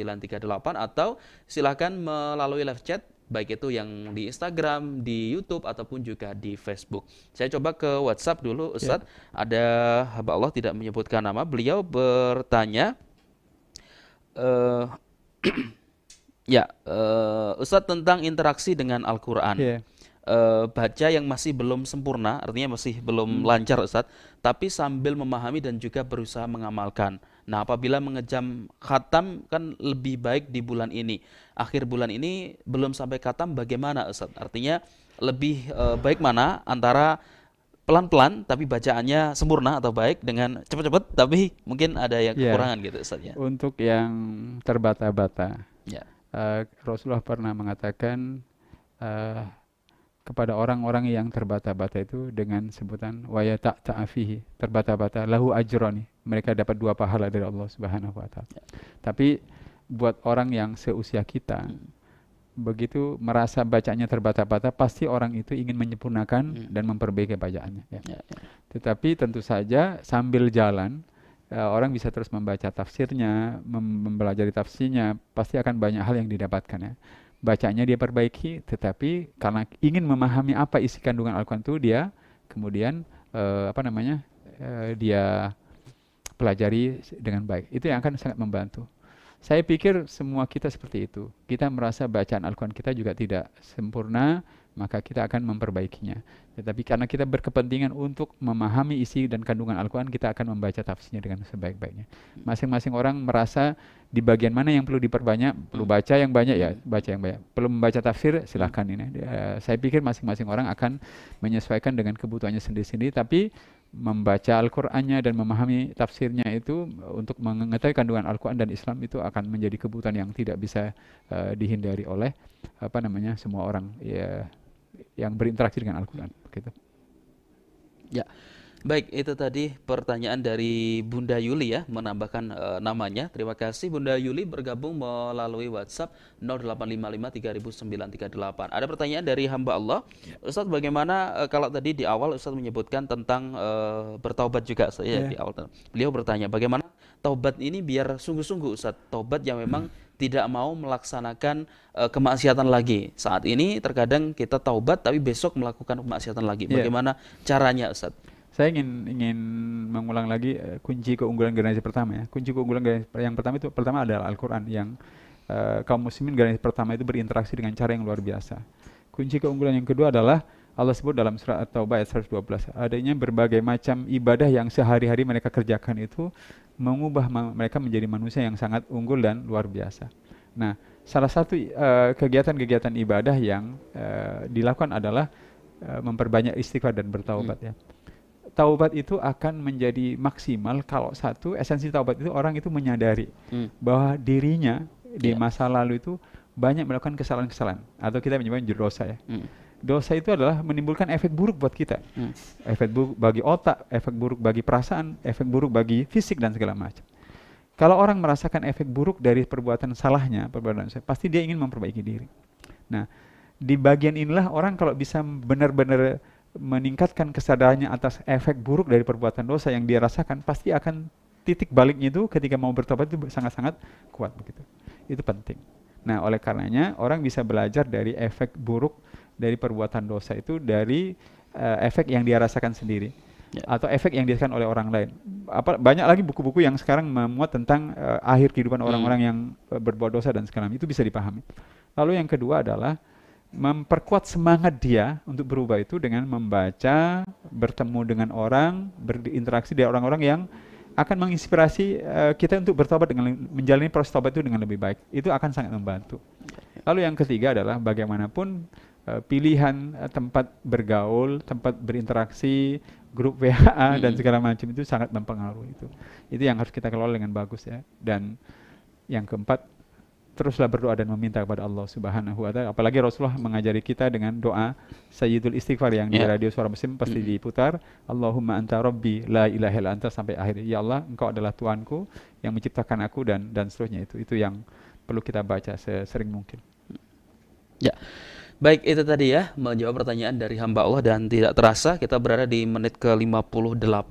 atau silahkan melalui live chat baik itu yang di Instagram, di YouTube ataupun juga di Facebook. Saya coba ke WhatsApp dulu, ya. Ustadz. Ya. Ada hamba Allah tidak menyebutkan nama. Beliau bertanya, uh, ya, uh, Ustadz tentang interaksi dengan Al-Quran. Ya uh, baca yang masih belum sempurna, artinya masih belum hmm. lancar Ustaz, tapi sambil memahami dan juga berusaha mengamalkan. Nah, apabila mengejam khatam kan lebih baik di bulan ini. Akhir bulan ini belum sampai khatam bagaimana Ustaz? Artinya lebih uh, baik mana antara pelan-pelan tapi bacaannya sempurna atau baik dengan cepat-cepat tapi mungkin ada yang ya. kekurangan yeah. gitu Ustaz ya. Untuk yang terbata-bata. Ya. Yeah. Uh, Rasulullah pernah mengatakan uh, kepada orang-orang yang terbata-bata itu dengan sebutan waya tak ta'afihi terbata-bata lahu ajroni mereka dapat dua pahala dari Allah Subhanahu wa taala. Ya. Tapi buat orang yang seusia kita hmm. begitu merasa bacanya terbata-bata pasti orang itu ingin menyempurnakan hmm. dan memperbaiki bacaannya ya. Ya, ya. Tetapi tentu saja sambil jalan eh, orang bisa terus membaca tafsirnya, mempelajari tafsirnya, pasti akan banyak hal yang didapatkan ya bacanya dia perbaiki, tetapi karena ingin memahami apa isi kandungan Al-Quran itu dia kemudian uh, apa namanya uh, dia pelajari dengan baik. Itu yang akan sangat membantu. Saya pikir semua kita seperti itu. Kita merasa bacaan Al-Quran kita juga tidak sempurna, maka kita akan memperbaikinya. Tetapi karena kita berkepentingan untuk memahami isi dan kandungan Al-Quran, kita akan membaca tafsirnya dengan sebaik-baiknya. Hmm. Masing-masing orang merasa di bagian mana yang perlu diperbanyak, perlu hmm. baca yang banyak ya, hmm. baca yang banyak. Perlu membaca tafsir, silahkan ini. Uh, saya pikir masing-masing orang akan menyesuaikan dengan kebutuhannya sendiri-sendiri, tapi membaca Al-Qur'annya dan memahami tafsirnya itu untuk mengetahui kandungan Al-Qur'an dan Islam itu akan menjadi kebutuhan yang tidak bisa uh, dihindari oleh apa namanya semua orang ya yang berinteraksi dengan Al-Quran. Gitu. Ya, baik itu tadi pertanyaan dari Bunda Yuli ya menambahkan e, namanya. Terima kasih Bunda Yuli bergabung melalui WhatsApp 0855 Ada pertanyaan dari hamba Allah. Ya. Ustadz bagaimana e, kalau tadi di awal Ustadz menyebutkan tentang e, bertaubat juga saya ya. di awal. Beliau bertanya bagaimana taubat ini biar sungguh-sungguh Ustadz. Taubat yang memang hmm tidak mau melaksanakan e, kemaksiatan lagi. Saat ini terkadang kita taubat tapi besok melakukan kemaksiatan lagi. Iya. Bagaimana yeah. caranya Ustaz? Saya ingin ingin mengulang lagi e, kunci keunggulan generasi pertama ya. Kunci keunggulan generasi yang pertama itu pertama adalah Al-Qur'an yang e, kaum muslimin generasi pertama itu berinteraksi dengan cara yang luar biasa. Kunci keunggulan yang kedua adalah Allah sebut dalam surat At-Taubah ayat 112 adanya berbagai macam ibadah yang sehari-hari mereka kerjakan itu mengubah mereka menjadi manusia yang sangat unggul dan luar biasa. Nah, salah satu eh, kegiatan-kegiatan uh, ibadah yang uh, dilakukan adalah uh, memperbanyak istighfar dan bertaubat hmm. ya. Taubat itu akan menjadi maksimal kalau satu esensi taubat itu orang itu menyadari hmm. bahwa dirinya di yeah. masa lalu itu banyak melakukan kesalahan-kesalahan atau kita menyebutnya jurosa ya. Hmm dosa itu adalah menimbulkan efek buruk buat kita. Hmm. Efek buruk bagi otak, efek buruk bagi perasaan, efek buruk bagi fisik dan segala macam. Kalau orang merasakan efek buruk dari perbuatan salahnya, perbuatan saya, pasti dia ingin memperbaiki diri. Nah, di bagian inilah orang kalau bisa benar-benar meningkatkan kesadarannya atas efek buruk dari perbuatan dosa yang dia rasakan, pasti akan titik baliknya itu ketika mau bertobat itu sangat-sangat kuat begitu. Itu penting. Nah, oleh karenanya orang bisa belajar dari efek buruk dari perbuatan dosa itu dari uh, efek yang dia rasakan sendiri yeah. atau efek yang dirasakan oleh orang lain. Apa banyak lagi buku-buku yang sekarang memuat tentang uh, akhir kehidupan hmm. orang-orang hmm. yang uh, berbuat dosa dan segala itu bisa dipahami. Lalu yang kedua adalah memperkuat semangat dia untuk berubah itu dengan membaca, bertemu dengan orang, berinteraksi dengan orang-orang yang akan menginspirasi uh, kita untuk bertobat dengan menjalani proses tobat itu dengan lebih baik. Itu akan sangat membantu. Ya. Lalu yang ketiga adalah bagaimanapun Eh, pilihan eh, tempat bergaul, tempat berinteraksi, grup WA hmm dan segala macam itu sangat mempengaruhi itu. Itu yang harus kita kelola dengan bagus ya. Dan yang keempat, teruslah berdoa dan meminta kepada Allah Subhanahu wa taala. Apalagi Rasulullah mengajari kita dengan doa Sayyidul Istighfar yang yeah. di ya. radio Suara mesin pasti hmm diputar, Allahumma anta rabbi la ilaha illa anta sampai akhir. Ya Allah, Engkau adalah Tuanku yang menciptakan aku dan dan seterusnya itu. Itu yang perlu kita baca sesering mungkin. Ya. Yeah. Baik, itu tadi ya menjawab pertanyaan dari hamba Allah dan tidak terasa kita berada di menit ke-58.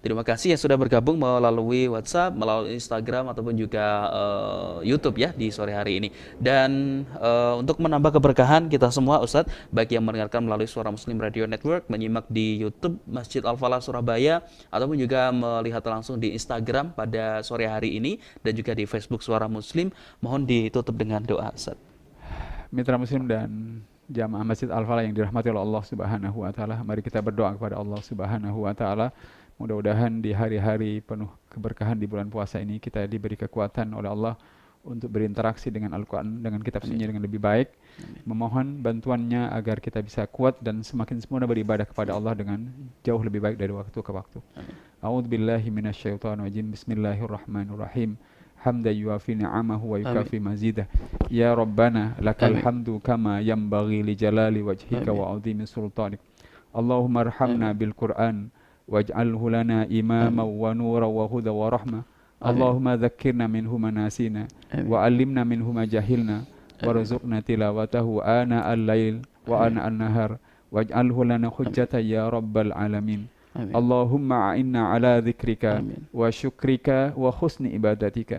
Terima kasih yang sudah bergabung melalui WhatsApp, melalui Instagram ataupun juga uh, YouTube ya di sore hari ini. Dan uh, untuk menambah keberkahan kita semua Ustadz, baik yang mendengarkan melalui Suara Muslim Radio Network, menyimak di YouTube Masjid Al-Falah Surabaya ataupun juga melihat langsung di Instagram pada sore hari ini dan juga di Facebook Suara Muslim, mohon ditutup dengan doa Ustadz mitra muslim dan jamaah Masjid Al-Falah yang dirahmati oleh Allah Subhanahu wa taala. Mari kita berdoa kepada Allah Subhanahu wa taala. Mudah-mudahan di hari-hari penuh keberkahan di bulan puasa ini kita diberi kekuatan oleh Allah untuk berinteraksi dengan Al-Quran, dengan kitab sunyi dengan lebih baik. Amin. Memohon bantuannya agar kita bisa kuat dan semakin semuanya beribadah kepada Allah dengan jauh lebih baik dari waktu ke waktu. A'udzubillahi حمدا يوافي نعمه ويكافي مزيده يا ربنا لك آمين. الحمد كما ينبغي لجلال وجهك آمين. وعظيم سلطانك اللهم ارحمنا آمين. بالقرآن واجعله لنا إماما آمين. ونورا وهدى ورحمة آمين. اللهم ذكرنا منه ما ناسينا وعلمنا منه ما جهلنا وارزقنا تلاوته آناء الليل وآناء النهار واجعله لنا حجة يا رب العالمين آمين. اللهم أعنا على ذكرك آمين. وشكرك وحسن عبادتك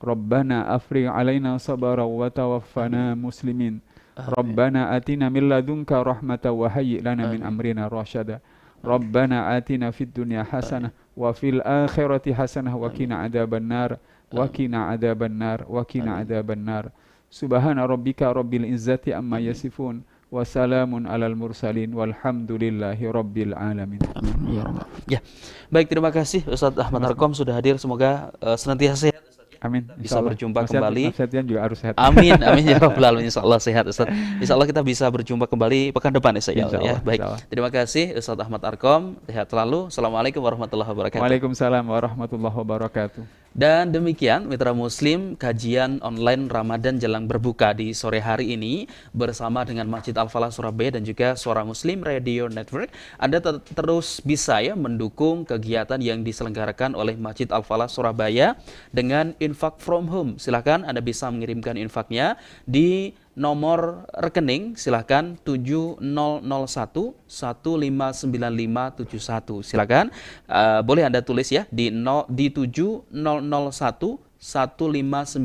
Rabbana afri alaina sabara wa tawaffana muslimin. Rabbana atina min ladunka rahmata wa hayyi lana min amrina rashada. Rabbana atina fid dunya hasanah wa fil akhirati hasanah wa qina adhaban nar wa qina adhaban nar wa qina adhaban nar. Subhana rabbika rabbil izzati amma yasifun wa salamun alal mursalin walhamdulillahi rabbil alamin. Amin ya rabbal. Ya. Baik, terima kasih Ustaz Ahmad Arkom sudah hadir. Semoga uh, senantiasa sehat Amin. bisa berjumpa Masih kembali. Mas juga harus sehat. Amin, amin ya robbal alamin. Insya Allah sehat Ustaz. Insya Allah kita bisa berjumpa kembali pekan depan Ustaz ya. Allah, ya. Baik. Terima kasih Ustaz Ahmad Arkom. Sehat selalu. Assalamualaikum warahmatullahi wabarakatuh. Waalaikumsalam warahmatullahi wabarakatuh. Dan demikian Mitra Muslim kajian online Ramadan jelang berbuka di sore hari ini bersama dengan Masjid Al-Falah Surabaya dan juga Suara Muslim Radio Network. Anda ter terus bisa ya mendukung kegiatan yang diselenggarakan oleh Masjid Al-Falah Surabaya dengan infak from home. Silahkan Anda bisa mengirimkan infaknya di nomor rekening silahkan 7001-159571 silahkan uh, boleh anda tulis ya di, no, di 7001 159571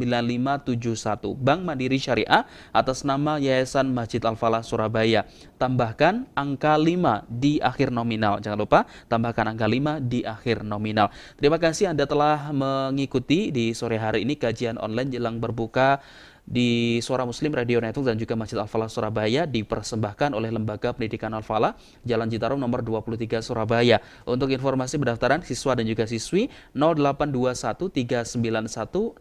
Bank Mandiri Syariah atas nama Yayasan Masjid Al-Falah Surabaya. Tambahkan angka 5 di akhir nominal. Jangan lupa tambahkan angka 5 di akhir nominal. Terima kasih Anda telah mengikuti di sore hari ini kajian online jelang berbuka di Suara Muslim Radio Network dan juga Masjid Al-Falah Surabaya dipersembahkan oleh Lembaga Pendidikan Al-Falah Jalan Citarum nomor 23 Surabaya. Untuk informasi pendaftaran siswa dan juga siswi 082139108810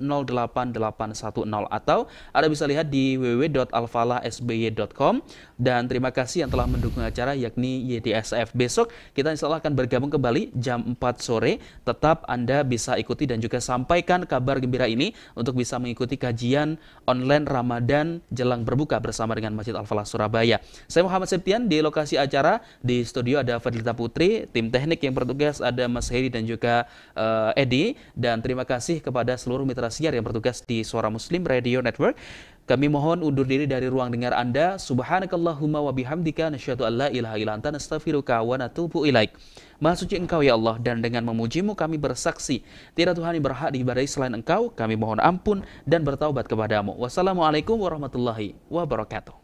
atau Anda bisa lihat di www.alfalahsby.com dan terima kasih yang telah mendukung acara yakni YDSF. Besok kita insya Allah akan bergabung kembali jam 4 sore. Tetap Anda bisa ikuti dan juga sampaikan kabar gembira ini untuk bisa mengikuti kajian online online Ramadan jelang berbuka bersama dengan Masjid Al-Falah Surabaya. Saya Muhammad Septian di lokasi acara, di studio ada Fadlita Putri, tim teknik yang bertugas ada Mas Heri dan juga uh, Edi dan terima kasih kepada seluruh mitra siar yang bertugas di Suara Muslim Radio Network. Kami mohon undur diri dari ruang dengar Anda. Subhanakallahumma wa bihamdika nasyhadu an la ilaha illa anta wa natubu ilaik. Maha suci Engkau ya Allah dan dengan memujimu kami bersaksi tidak Tuhan yang berhak diibadahi selain Engkau. Kami mohon ampun dan bertaubat kepadamu. Wassalamualaikum warahmatullahi wabarakatuh.